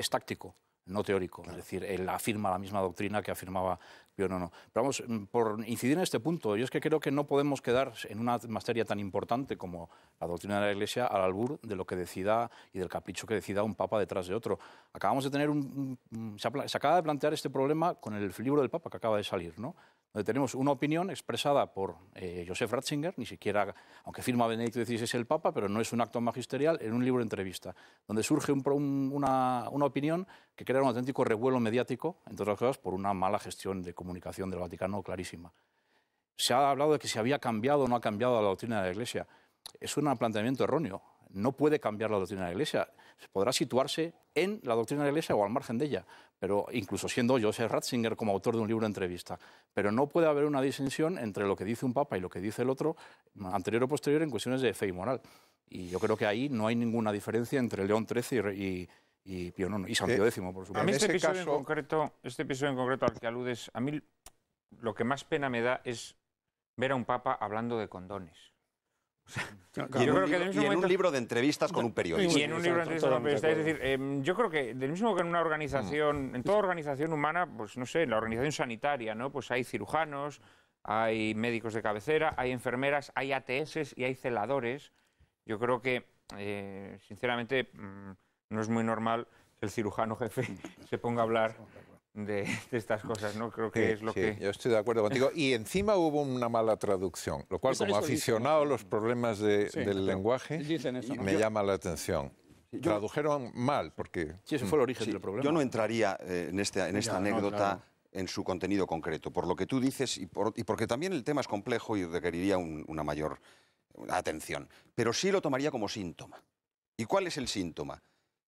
Speaker 6: táctico no teórico. Es decir, él afirma la misma doctrina que afirmaba no, Pero vamos, mm, por incidir en este punto, yo es que creo que no podemos quedar en una materia tan importante como la doctrina de la Iglesia al albur de lo que decida y del capricho que decida un papa detrás de otro. Acabamos de tener un... se acaba de plantear este problema con el libro del papa que acaba de salir, ¿no? donde tenemos una opinión expresada por eh, Joseph Ratzinger, ni siquiera, aunque firma Benedicto es el Papa, pero no es un acto magisterial, en un libro de entrevista, donde surge una, opinión que crea un auténtico revuelo mediático, entre otras cosas, por una mala gestión de comunicación del Vaticano clarísima. Se ha hablado de que se había cambiado o no ha cambiado la doctrina de la Iglesia. Es un planteamiento erróneo. No puede cambiar la doctrina de la Iglesia. Podrá situarse en la doctrina de la Iglesia o al margen de ella, pero incluso siendo Joseph Ratzinger como autor de un libro de entrevista. Pero no puede haber una disensión entre lo que dice un papa y lo que dice el otro, anterior o posterior, en cuestiones de fe y moral. Y yo creo que ahí no hay ninguna diferencia entre León XIII y, y y Pío IX, y San eh, X, por supuesto. A mí este caso... en
Speaker 1: concreto, este episodio en concreto al que aludes, a mí lo que más pena me da es ver a un papa hablando de condones
Speaker 4: y, yo creo que en un libro de entrevistas con un periodista. Y en un libro de entrevistas con un periodista. Es decir,
Speaker 1: em, yo creo que del mismo que en una organización, mm. en toda organización humana, pues no sé, en la organización sanitaria, ¿no? Pues hay cirujanos, hay médicos de cabecera, hay enfermeras, hay ATS y hay celadores. Yo creo que, eh, sinceramente, mm, no es muy normal que el cirujano jefe se ponga a hablar de, estas cosas, ¿no? Creo que es lo sí, que... Yo estoy de
Speaker 5: acuerdo contigo. Y encima hubo una mala traducción, lo cual, como aficionado a los problemas del lenguaje, me llama la atención. Tradujeron mal, porque... Sí, ese
Speaker 4: fue el mm. origen del problema. Yo no entraría eh, en, este, esta anécdota... en su contenido concreto, por lo que tú dices y, porque también el tema es complejo y requeriría una mayor atención, pero sí lo tomaría como síntoma. ¿Y cuál es el síntoma?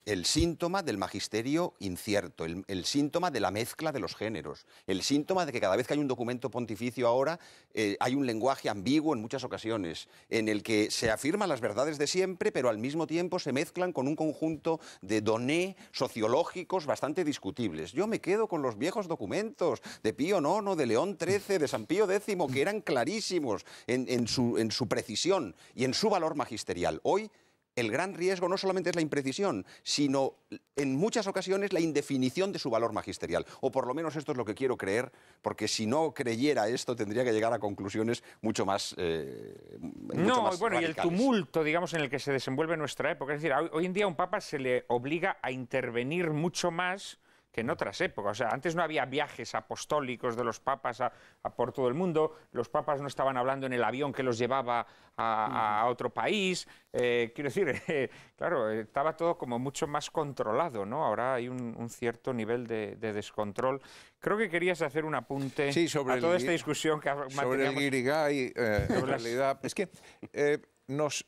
Speaker 4: el síntoma del magisterio incierto, el, síntoma de la mezcla de los géneros, el síntoma de que cada vez que hay un documento pontificio ahora eh, hay un lenguaje ambiguo en muchas ocasiones, en el que se afirman las verdades de siempre, pero al mismo tiempo se mezclan con un conjunto de doné sociológicos bastante discutibles. Yo me quedo con los viejos documentos de Pío IX, de León XIII, de San Pío X, que eran clarísimos en, su, en su precisión y en su valor magisterial. Hoy el gran riesgo no solamente es la imprecisión, sino en muchas ocasiones la indefinición de su valor magisterial. O por lo menos esto es lo que quiero creer, porque si no creyera esto tendría que llegar a conclusiones mucho más... Eh, no, bueno, y el
Speaker 1: tumulto, digamos, en el que se desenvuelve nuestra época. Es decir, hoy en día a un papa se le obliga a intervenir mucho más que en otras épocas. O sea, antes no había viajes apostólicos de los papas a, por todo el mundo, los papas no estaban hablando en el avión que los llevaba a, otro país. Eh, quiero decir, claro, estaba todo como mucho más controlado, ¿no? Ahora hay un, cierto nivel de, descontrol. Creo que querías hacer un apunte a toda esta discusión que Sobre el Guirigay,
Speaker 5: eh, realidad. Es que eh, nos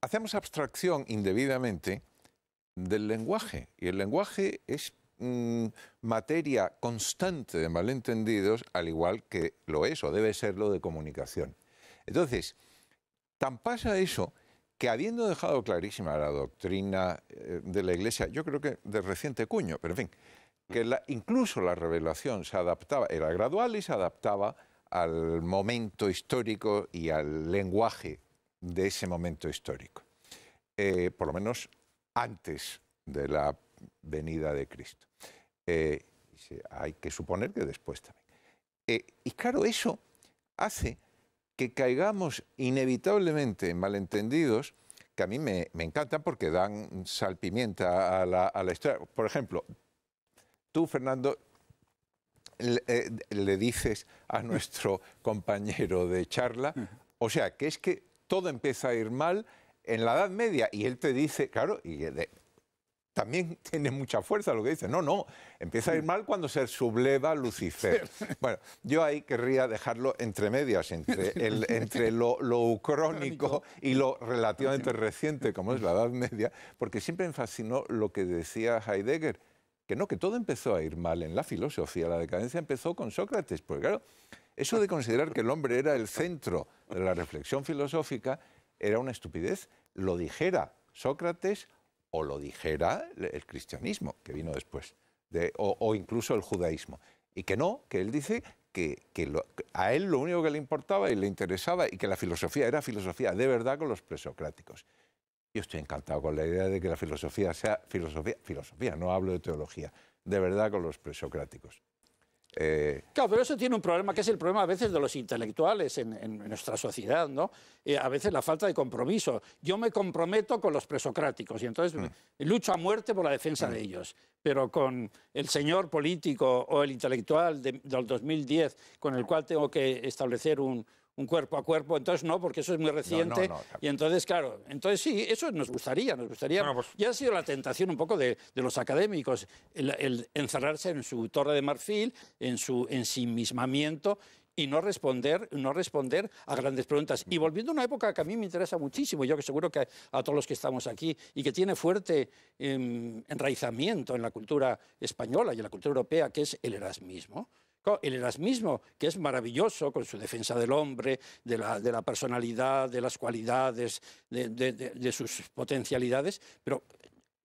Speaker 5: hacemos abstracción indebidamente del lenguaje. Y el lenguaje es Mm, materia constante de malentendidos, al igual que lo es o debe serlo de comunicación. Entonces, tan pasa eso que habiendo dejado clarísima la doctrina eh, de la Iglesia, yo creo que de reciente cuño, pero en fin, que incluso la revelación se adaptaba, era gradual y se adaptaba al momento histórico y al lenguaje de ese momento histórico, eh, por lo menos antes de la venida de Cristo. Eh, hay que suponer que después también. Eh, y claro, eso hace que caigamos inevitablemente en malentendidos que a mí me, encantan porque dan salpimienta a la, historia. Por ejemplo, tú, Fernando, le, eh, dices a nuestro compañero de charla, o sea, que es que todo empieza a ir mal en la Edad Media y él te dice, claro, y también tiene mucha fuerza lo que dice. No, no, empieza a ir mal cuando se subleva Lucifer. Bueno, yo ahí querría dejarlo entre medias, entre, lo, lo crónico y lo relativamente reciente, como es la Edad Media, porque siempre me fascinó lo que decía Heidegger, que no, que todo empezó a ir mal en la filosofía, la decadencia empezó con Sócrates, porque claro, eso de considerar que el hombre era el centro de la reflexión filosófica era una estupidez, lo dijera Sócrates o lo dijera el cristianismo, que vino después, o, incluso el judaísmo. Y que no, que él dice que, a él lo único que le importaba y le interesaba y que la filosofía era filosofía de verdad con los presocráticos. Yo estoy encantado con la idea de que la filosofía sea filosofía, filosofía, no hablo de teología, de verdad con los presocráticos. Eh,
Speaker 3: claro, pero eso tiene un problema, que es el problema a veces de los intelectuales en, nuestra sociedad, ¿no? Eh, a veces la falta de compromiso. Yo me comprometo con los presocráticos y entonces mm. lucho a muerte por la defensa de mm. ellos. Pero con el señor político o el intelectual del 2010, con el cual tengo que establecer un, un cuerpo a cuerpo, entonces no, porque eso es muy reciente. Y entonces, claro, entonces sí, eso nos gustaría, nos gustaría. Pues ya ha sido la tentación un poco de, los académicos, el, encerrarse en su torre de marfil, en su ensimismamiento y no responder, no responder a grandes preguntas. Y volviendo a una época que a mí me interesa muchísimo, yo que seguro que a, todos los que estamos aquí, y que tiene fuerte em, enraizamiento en la cultura española y en la cultura europea, que es el erasmismo. El Erasmismo, que es maravilloso con su defensa del hombre, de la, personalidad, de las cualidades, de, sus potencialidades, pero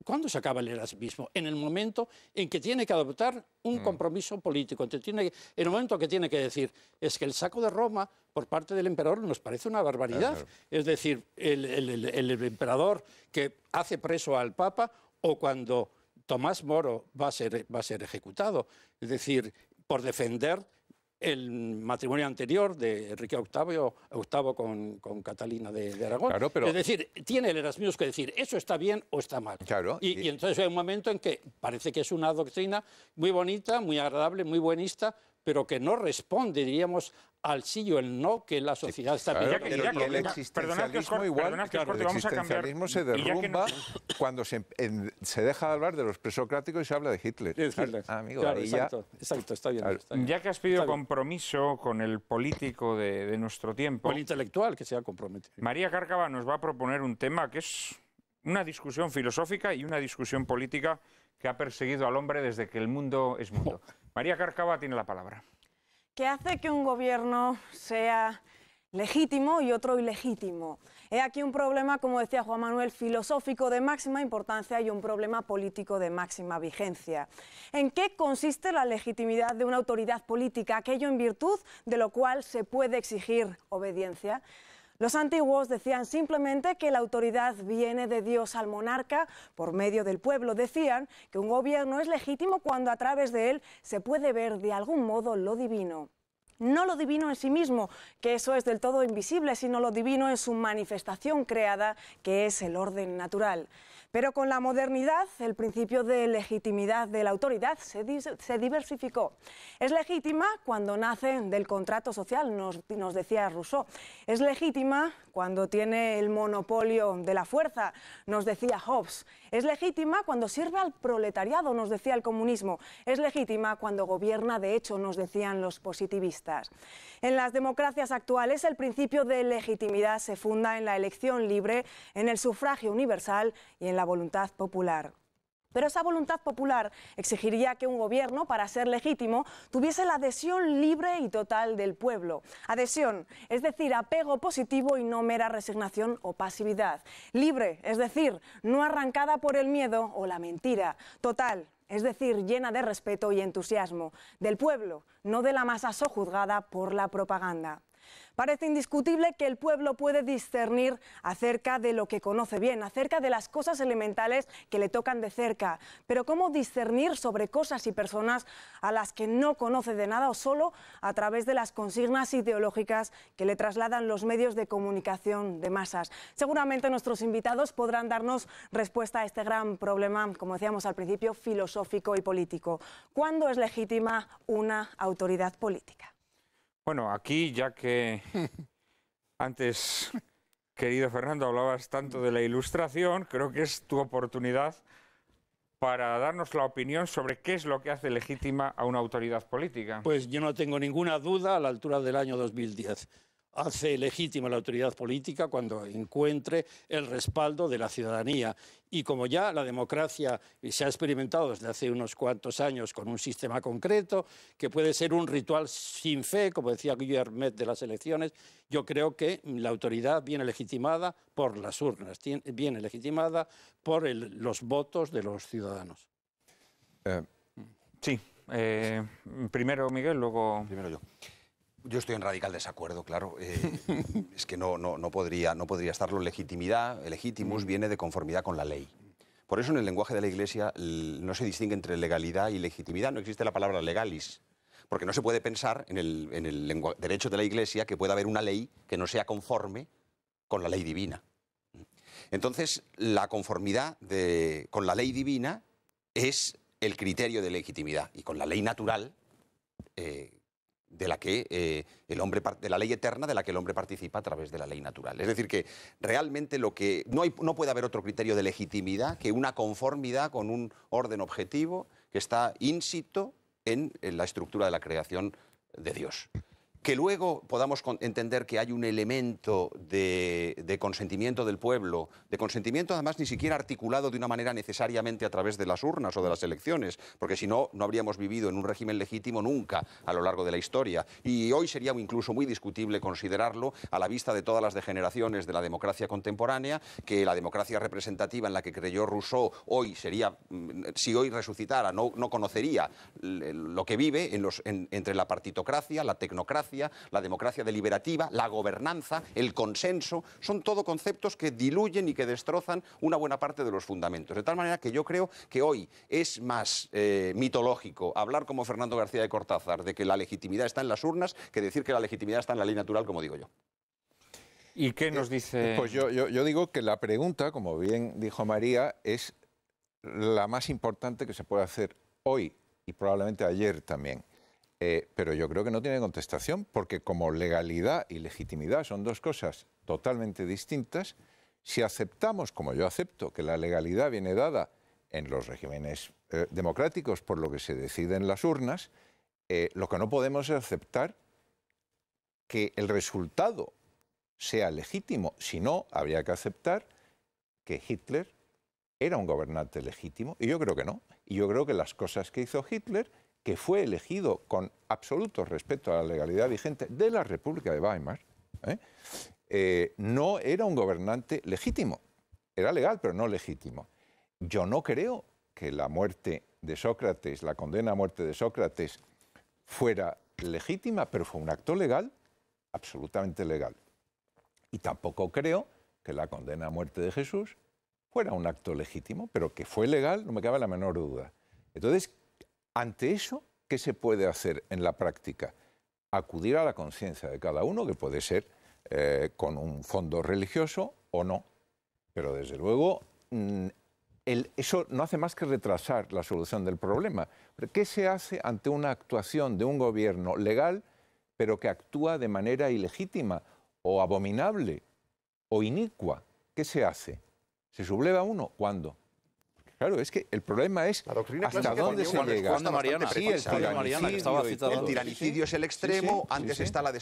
Speaker 3: ¿Cuándo se acaba el erasmismo? En el momento en que tiene que adoptar un mm. compromiso político, en, el momento que tiene que decir, es que el saco de Roma por parte del emperador nos parece una barbaridad. Es decir, el, emperador que hace preso al Papa o cuando Tomás Moro va a ser, va a ser ejecutado. Es decir, por defender el matrimonio anterior de Enrique VIII, Gustavo con, Catalina de, Aragón. Es decir, tiene el Erasmus que decir, eso está bien o está mal. Claro, y, y, entonces hay un momento en que parece que es una doctrina muy bonita, muy agradable, muy buenista, pero que no responde, diríamos, al sí o el no que la sociedad está pidiendo. el existencialismo igual,
Speaker 5: el se derrumba cuando em-, se, deja de hablar de los presocráticos y se habla de Hitler. Ah, exacto, ya... está, bien,
Speaker 1: Ya que has pedido compromiso con el político de, nuestro tiempo... el intelectual que se ha comprometido. María Cárcava nos va a proponer un tema que es una discusión filosófica y una discusión política que ha perseguido al hombre desde que el mundo es mundo. María Cárcava tiene la palabra.
Speaker 2: ¿Qué hace que un gobierno sea legítimo y otro ilegítimo. He aquí un problema, como decía Juan Manuel, filosófico de máxima importancia y un problema político de máxima vigencia. ¿En qué consiste la legitimidad de una autoridad política, aquello en virtud de lo cual se puede exigir obediencia? Los antiguos decían simplemente que la autoridad viene de Dios al monarca por medio del pueblo. Decían que un gobierno es legítimo cuando a través de él se puede ver de algún modo lo divino no lo divino en sí mismo, que eso es del todo invisible, sino lo divino en su manifestación creada, que es el orden natural. Pero con la modernidad, el principio de legitimidad de la autoridad se, diversificó. Es legítima cuando nace del contrato social, nos, nos, decía Rousseau. Es legítima cuando tiene el monopolio de la fuerza, nos decía Hobbes. Es legítima cuando sirve al proletariado, nos decía el comunismo. Es legítima cuando gobierna de hecho, nos decían los positivistas. En las democracias actuales, el principio de legitimidad se funda en la elección libre, en el sufragio universal y en la voluntad popular. Pero esa voluntad popular exigiría que un gobierno, para ser legítimo, tuviese la adhesión libre y total del pueblo. Adhesión, es decir, apego positivo y no mera resignación o pasividad. Libre, es decir, no arrancada por el miedo o la mentira. Total, es decir, llena de respeto y entusiasmo. Del pueblo, no de la masa sojuzgada por la propaganda. Parece indiscutible que el pueblo puede discernir acerca de lo que conoce bien, acerca de las cosas elementales que le tocan de cerca. Pero ¿cómo discernir sobre cosas y personas a las que no conoce de nada o solo a través de las consignas ideológicas que le trasladan los medios de comunicación de masas? Seguramente nuestros invitados podrán darnos respuesta a este gran problema, como decíamos al principio, filosófico y político. ¿Cuándo es legítima una autoridad política?
Speaker 1: Bueno, aquí ya que antes, querido Fernando, hablabas tanto de la ilustración, creo que es tu oportunidad para darnos la opinión sobre qué es lo que hace legítima a una autoridad política. Pues yo no tengo ninguna duda a la altura
Speaker 3: del año 2010 hace legítima la autoridad política cuando encuentre el respaldo de la ciudadanía. Y como ya la democracia se ha experimentado desde hace unos cuantos años con un sistema concreto, que puede ser un ritual sin fe, como decía Guillermo de las elecciones, yo creo que la autoridad viene legitimada por las urnas, viene legitimada por los votos de los ciudadanos.
Speaker 5: Eh, sí,
Speaker 4: eh, primero Miguel, luego... Primero yo. Yo estoy en radical desacuerdo, claro. Eh, es que no, no, podría, no podría estarlo. Legitimidad, legitimus, mm. viene de conformidad con la ley. Por eso en el lenguaje de la Iglesia no se distingue entre legalidad y legitimidad. No existe la palabra legalis. Porque no se puede pensar en el, derecho de la Iglesia que pueda haber una ley que no sea conforme con la ley divina. Entonces, la conformidad con la ley divina es el criterio de legitimidad. Y con la ley natural, eh, de la que eh, el hombre de la ley eterna de la que el hombre participa a través de la ley natural. Es decir que realmente lo que no, puede haber otro criterio de legitimidad que una conformidad con un orden objetivo que está ínsito en la estructura de la creación de Dios que luego podamos entender que hay un elemento de, consentimiento del pueblo, de consentimiento además ni siquiera articulado de una manera necesariamente a través de las urnas o de las elecciones, porque si no, no habríamos vivido en un régimen legítimo nunca a lo largo de la historia. Y hoy sería incluso muy discutible considerarlo a la vista de todas las degeneraciones de la democracia contemporánea, que la democracia representativa en la que creyó Rousseau hoy sería, mm, si hoy resucitara, no, conocería lo que vive entre la partitocracia, la tecnocracia, la democracia deliberativa, la gobernanza, el consenso, son todo conceptos que diluyen y que destrozan una buena parte de los fundamentos. De tal manera que yo creo que hoy es más eh, mitológico hablar como Fernando García de Cortázar de que la legitimidad está en las urnas que decir que la legitimidad está en la ley natural, como digo yo.
Speaker 5: ¿Y qué nos eh, dice? Pues yo digo que la pregunta, como bien dijo María, es la más importante que se puede hacer hoy y probablemente ayer también. Eh, pero yo creo que no tiene contestación porque como legalidad y legitimidad son dos cosas totalmente distintas, si aceptamos, como yo acepto, que la legalidad viene dada en los regímenes eh, democráticos por lo que se decide en las urnas, eh, lo que no podemos es aceptar que el resultado sea legítimo. Si no, habría que aceptar que Hitler era un gobernante legítimo. Y yo creo que no. Y yo creo que las cosas que hizo Hitler que fue elegido con absoluto respeto a la legalidad vigente de la República de Weimar, ¿eh? Eh, no era un gobernante legítimo. Era legal, pero no legítimo. Yo no creo que la muerte de Sócrates, la condena a muerte de Sócrates, fuera legítima, pero fue un acto legal, absolutamente legal. Y tampoco creo que la condena a muerte de Jesús fuera un acto legítimo, pero que fue legal, no me cabe la menor duda. Entonces, ante eso, ¿qué se puede hacer en la práctica? Acudir a la conciencia de cada uno, que puede ser eh, con un fondo religioso o no, pero desde luego mm, eso no hace más que retrasar la solución del problema. ¿Qué se hace ante una actuación de un gobierno legal, pero que actúa de manera ilegítima o abominable o inicua? ¿Qué se hace? ¿Se subleva uno? ¿Cuándo? Claro, es que el problema es hasta dónde se llega. Mariana, sí, el tiranicidio, el tiranicidio es el extremo, antes, Está la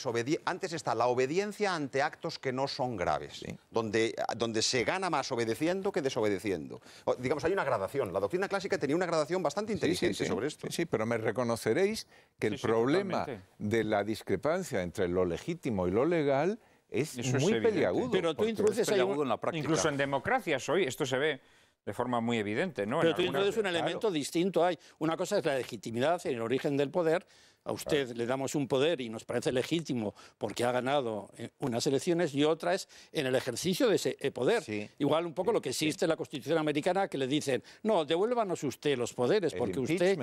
Speaker 4: antes está la obediencia ante actos que no son graves, donde, donde se gana más obedeciendo que desobedeciendo. digamos, hay una gradación. La doctrina clásica tenía una gradación bastante
Speaker 5: inteligente sobre esto. Sí, pero me reconoceréis que el problema de la discrepancia entre lo legítimo y lo legal es muy peliagudo. Pero tú introduces peliagudo en la práctica. Incluso
Speaker 1: en democracias hoy esto se ve de forma muy evidente, ¿no? Pero tú introduces un elemento
Speaker 3: distinto. Hay una cosa es la legitimidad, en el origen del poder. A usted le damos un poder y nos parece legítimo porque ha ganado eh, unas elecciones y otra es en el ejercicio de ese eh, poder. Igual un poco lo que existe en la Constitución americana que le dicen, no, devuélvanos usted los poderes porque usted,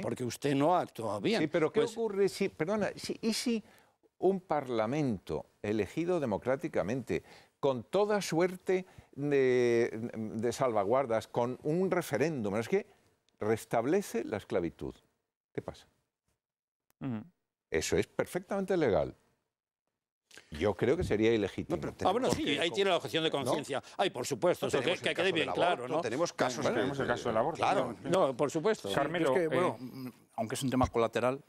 Speaker 5: porque usted no ha actuado bien. Sí, pero ¿qué pues ocurre si, perdona, y si un parlamento elegido democráticamente con toda suerte de, salvaguardas, con un referéndum. Es que restablece la esclavitud. ¿Qué pasa? Eso es perfectamente legal. Yo creo que sería ilegítimo. ah, bueno, sí, ahí tiene la objeción de conciencia.
Speaker 3: Ay, por supuesto, eso que, que quede bien claro, ¿no? Tenemos casos, tenemos el eh, caso del aborto. Claro. No,
Speaker 5: por supuesto.
Speaker 6: Carmelo, eh, bueno, mm, aunque es un tema colateral,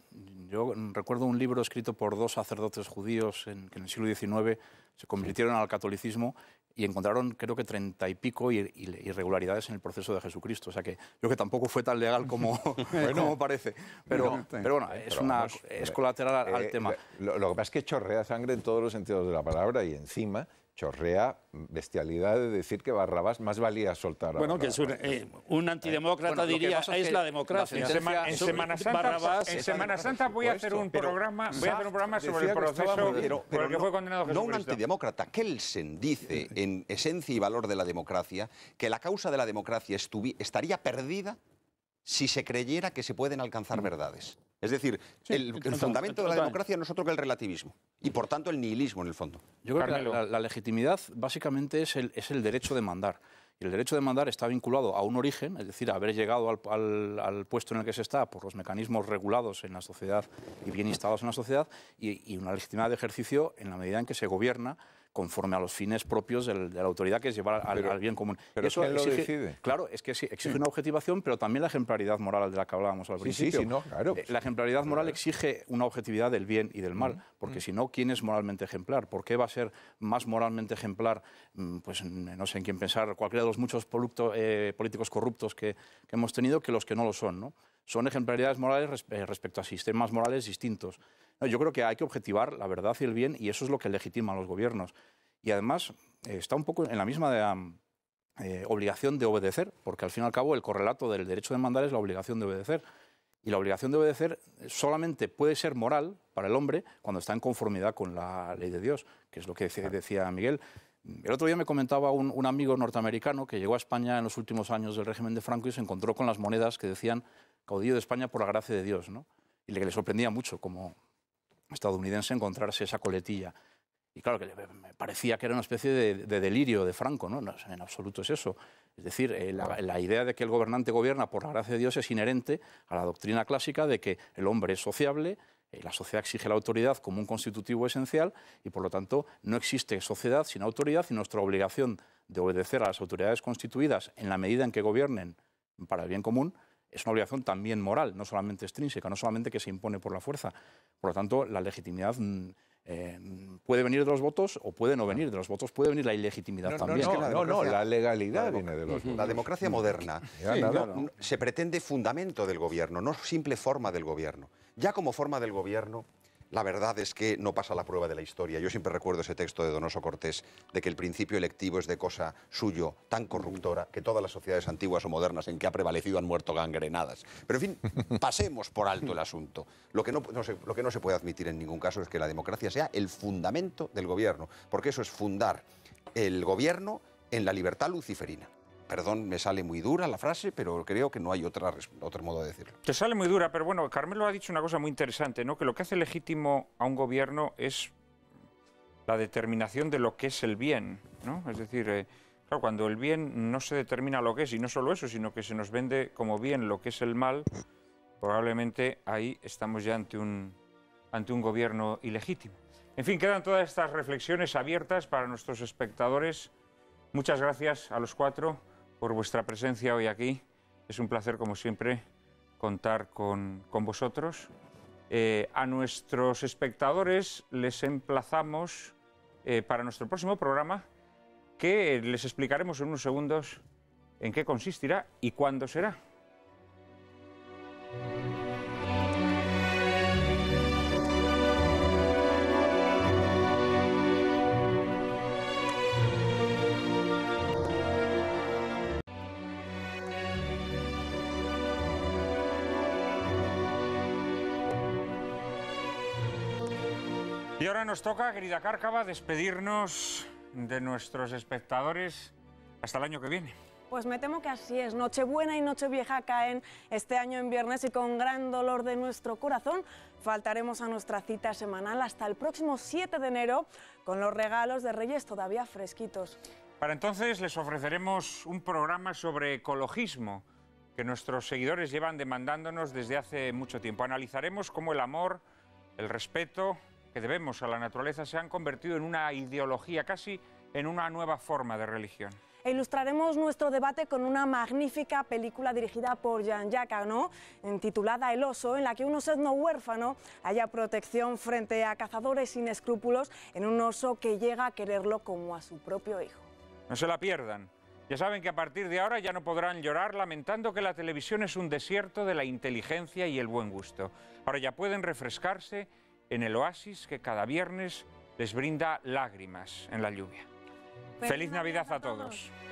Speaker 6: yo recuerdo un libro escrito por dos sacerdotes judíos en el siglo XIX se convirtieron al catolicismo y encontraron creo que treinta y pico irregularidades en el proceso de Jesucristo. O sea que yo que tampoco fue tan legal como, parece. Pero, pero bueno, eh, es, una, es colateral eh, al tema. Eh,
Speaker 5: lo, que pasa es que chorrea sangre en todos los sentidos de la palabra y encima chorrea bestialidad de decir que Barrabás más valía soltar a Bueno, que es un, eh, antidemócrata, diría, es, la democracia. en, en, Semana Santa, voy a hacer un programa, voy un programa sobre
Speaker 1: el proceso pero, el que no, fue condenado No un
Speaker 4: antidemócrata. Kelsen dice, en esencia y valor de la democracia, que la causa de la democracia estaría perdida si se creyera que se pueden alcanzar mm. verdades. Es decir, el, fundamento de la democracia no es otro que el relativismo y, por tanto, el nihilismo en el fondo. Yo creo que la, legitimidad básicamente es el,
Speaker 6: derecho de mandar. Y el derecho de mandar está vinculado a un origen, es decir, haber llegado al, puesto en el que se está por los mecanismos regulados en la sociedad y bien instalados en la sociedad, y, y una legitimidad de ejercicio en la medida en que se gobierna conforme a los fines propios de la autoridad, que es llevar al, bien común. Eso ¿quién lo decide? Claro, es que sí, exige una objetivación, pero también la ejemplaridad moral de la que hablábamos al principio. Eh, la ejemplaridad moral exige una objetividad del bien y del mal, porque mm. si no, ¿quién es moralmente ejemplar? ¿Por qué va a ser más moralmente ejemplar, mm, pues mm, no sé en quién pensar, cualquiera de los muchos eh, políticos corruptos que, que hemos tenido, que los que no lo son, ¿no? son ejemplaridades morales eh, respecto a sistemas morales distintos. yo creo que hay que objetivar la verdad y el bien y eso es lo que legitima a los gobiernos. Y además eh, está un poco en la misma de, eh, obligación de obedecer, porque al fin y al cabo el correlato del derecho de mandar es la obligación de obedecer. Y la obligación de obedecer solamente puede ser moral para el hombre cuando está en conformidad con la ley de Dios, que es lo que decía, Miguel. El otro día me comentaba un, un, amigo norteamericano que llegó a España en los últimos años del régimen de Franco y se encontró con las monedas que decían caudillo de España por la gracia de Dios, ¿no? Y le, le sorprendía mucho como estadounidense encontrarse esa coletilla. Y claro, que me parecía que era una especie de, delirio de Franco, En absoluto es eso. Es decir, eh, la, idea de que el gobernante gobierna por la gracia de Dios es inherente a la doctrina clásica de que el hombre es sociable, eh, la sociedad exige la autoridad como un constitutivo esencial y por lo tanto no existe sociedad sin autoridad y nuestra obligación de obedecer a las autoridades constituidas en la medida en que gobiernen para el bien común es una obligación también moral, no solamente extrínseca, no solamente que se impone por la fuerza. Por lo tanto, la legitimidad mm, eh, puede venir de los votos o puede no venir de los votos, puede venir la ilegitimidad también. No, no, la,
Speaker 4: legalidad la viene de los La democracia mm. moderna se pretende fundamento del gobierno, no simple forma del gobierno. Ya como forma del gobierno la verdad es que no pasa la prueba de la historia. Yo siempre recuerdo ese texto de Donoso Cortés de que el principio electivo es de cosa suyo tan corruptora que todas las sociedades antiguas o modernas en que ha prevalecido han muerto gangrenadas. Pero en fin, pasemos por alto el asunto. Lo que no, lo que no se puede admitir en ningún caso es que la democracia sea el fundamento del gobierno, porque eso es fundar el gobierno en la libertad luciferina perdón, me sale muy dura la frase, pero creo que no hay otra, otro modo de decirlo. Te
Speaker 1: sale muy dura, pero bueno, Carmelo ha dicho una cosa muy interesante, ¿no? Que lo que hace legítimo a un gobierno es la determinación de lo que es el bien, ¿no? Es decir, eh, cuando el bien no se determina lo que es, y no solo eso, sino que se nos vende como bien lo que es el mal, probablemente ahí estamos ya ante un, ante un gobierno ilegítimo. En fin, quedan todas estas reflexiones abiertas para nuestros espectadores. Muchas gracias a los cuatro por vuestra presencia hoy aquí. Es un placer, como siempre, contar con, vosotros. Eh, a nuestros espectadores les emplazamos eh, para nuestro próximo programa que les explicaremos en unos segundos en qué consistirá y cuándo será. ahora nos toca, querida Cárcava, despedirnos de nuestros espectadores hasta el año que viene.
Speaker 2: Pues me temo que así es. Nochebuena y Nochevieja caen este año en viernes y con gran dolor de nuestro corazón faltaremos a nuestra cita semanal hasta el próximo 7 de enero con los regalos de Reyes todavía fresquitos.
Speaker 1: Para entonces les ofreceremos un programa sobre ecologismo que nuestros seguidores llevan demandándonos desde hace mucho tiempo. Analizaremos cómo el amor, el respeto, que debemos a la naturaleza se han convertido en una ideología, casi en una nueva forma de religión.
Speaker 2: E ilustraremos nuestro debate con una magnífica película dirigida por Jean-Jacques Arnaud, titulada El oso, en la que un osedno huérfano haya protección frente a cazadores sin escrúpulos en un oso que llega a quererlo como a su propio hijo.
Speaker 1: No se la pierdan. Ya saben que a partir de ahora ya no podrán llorar lamentando que la televisión es un desierto de la inteligencia y el buen gusto. Ahora ya pueden refrescarse en el oasis que cada viernes les brinda lágrimas en la lluvia. Feliz, Navidad, A todos.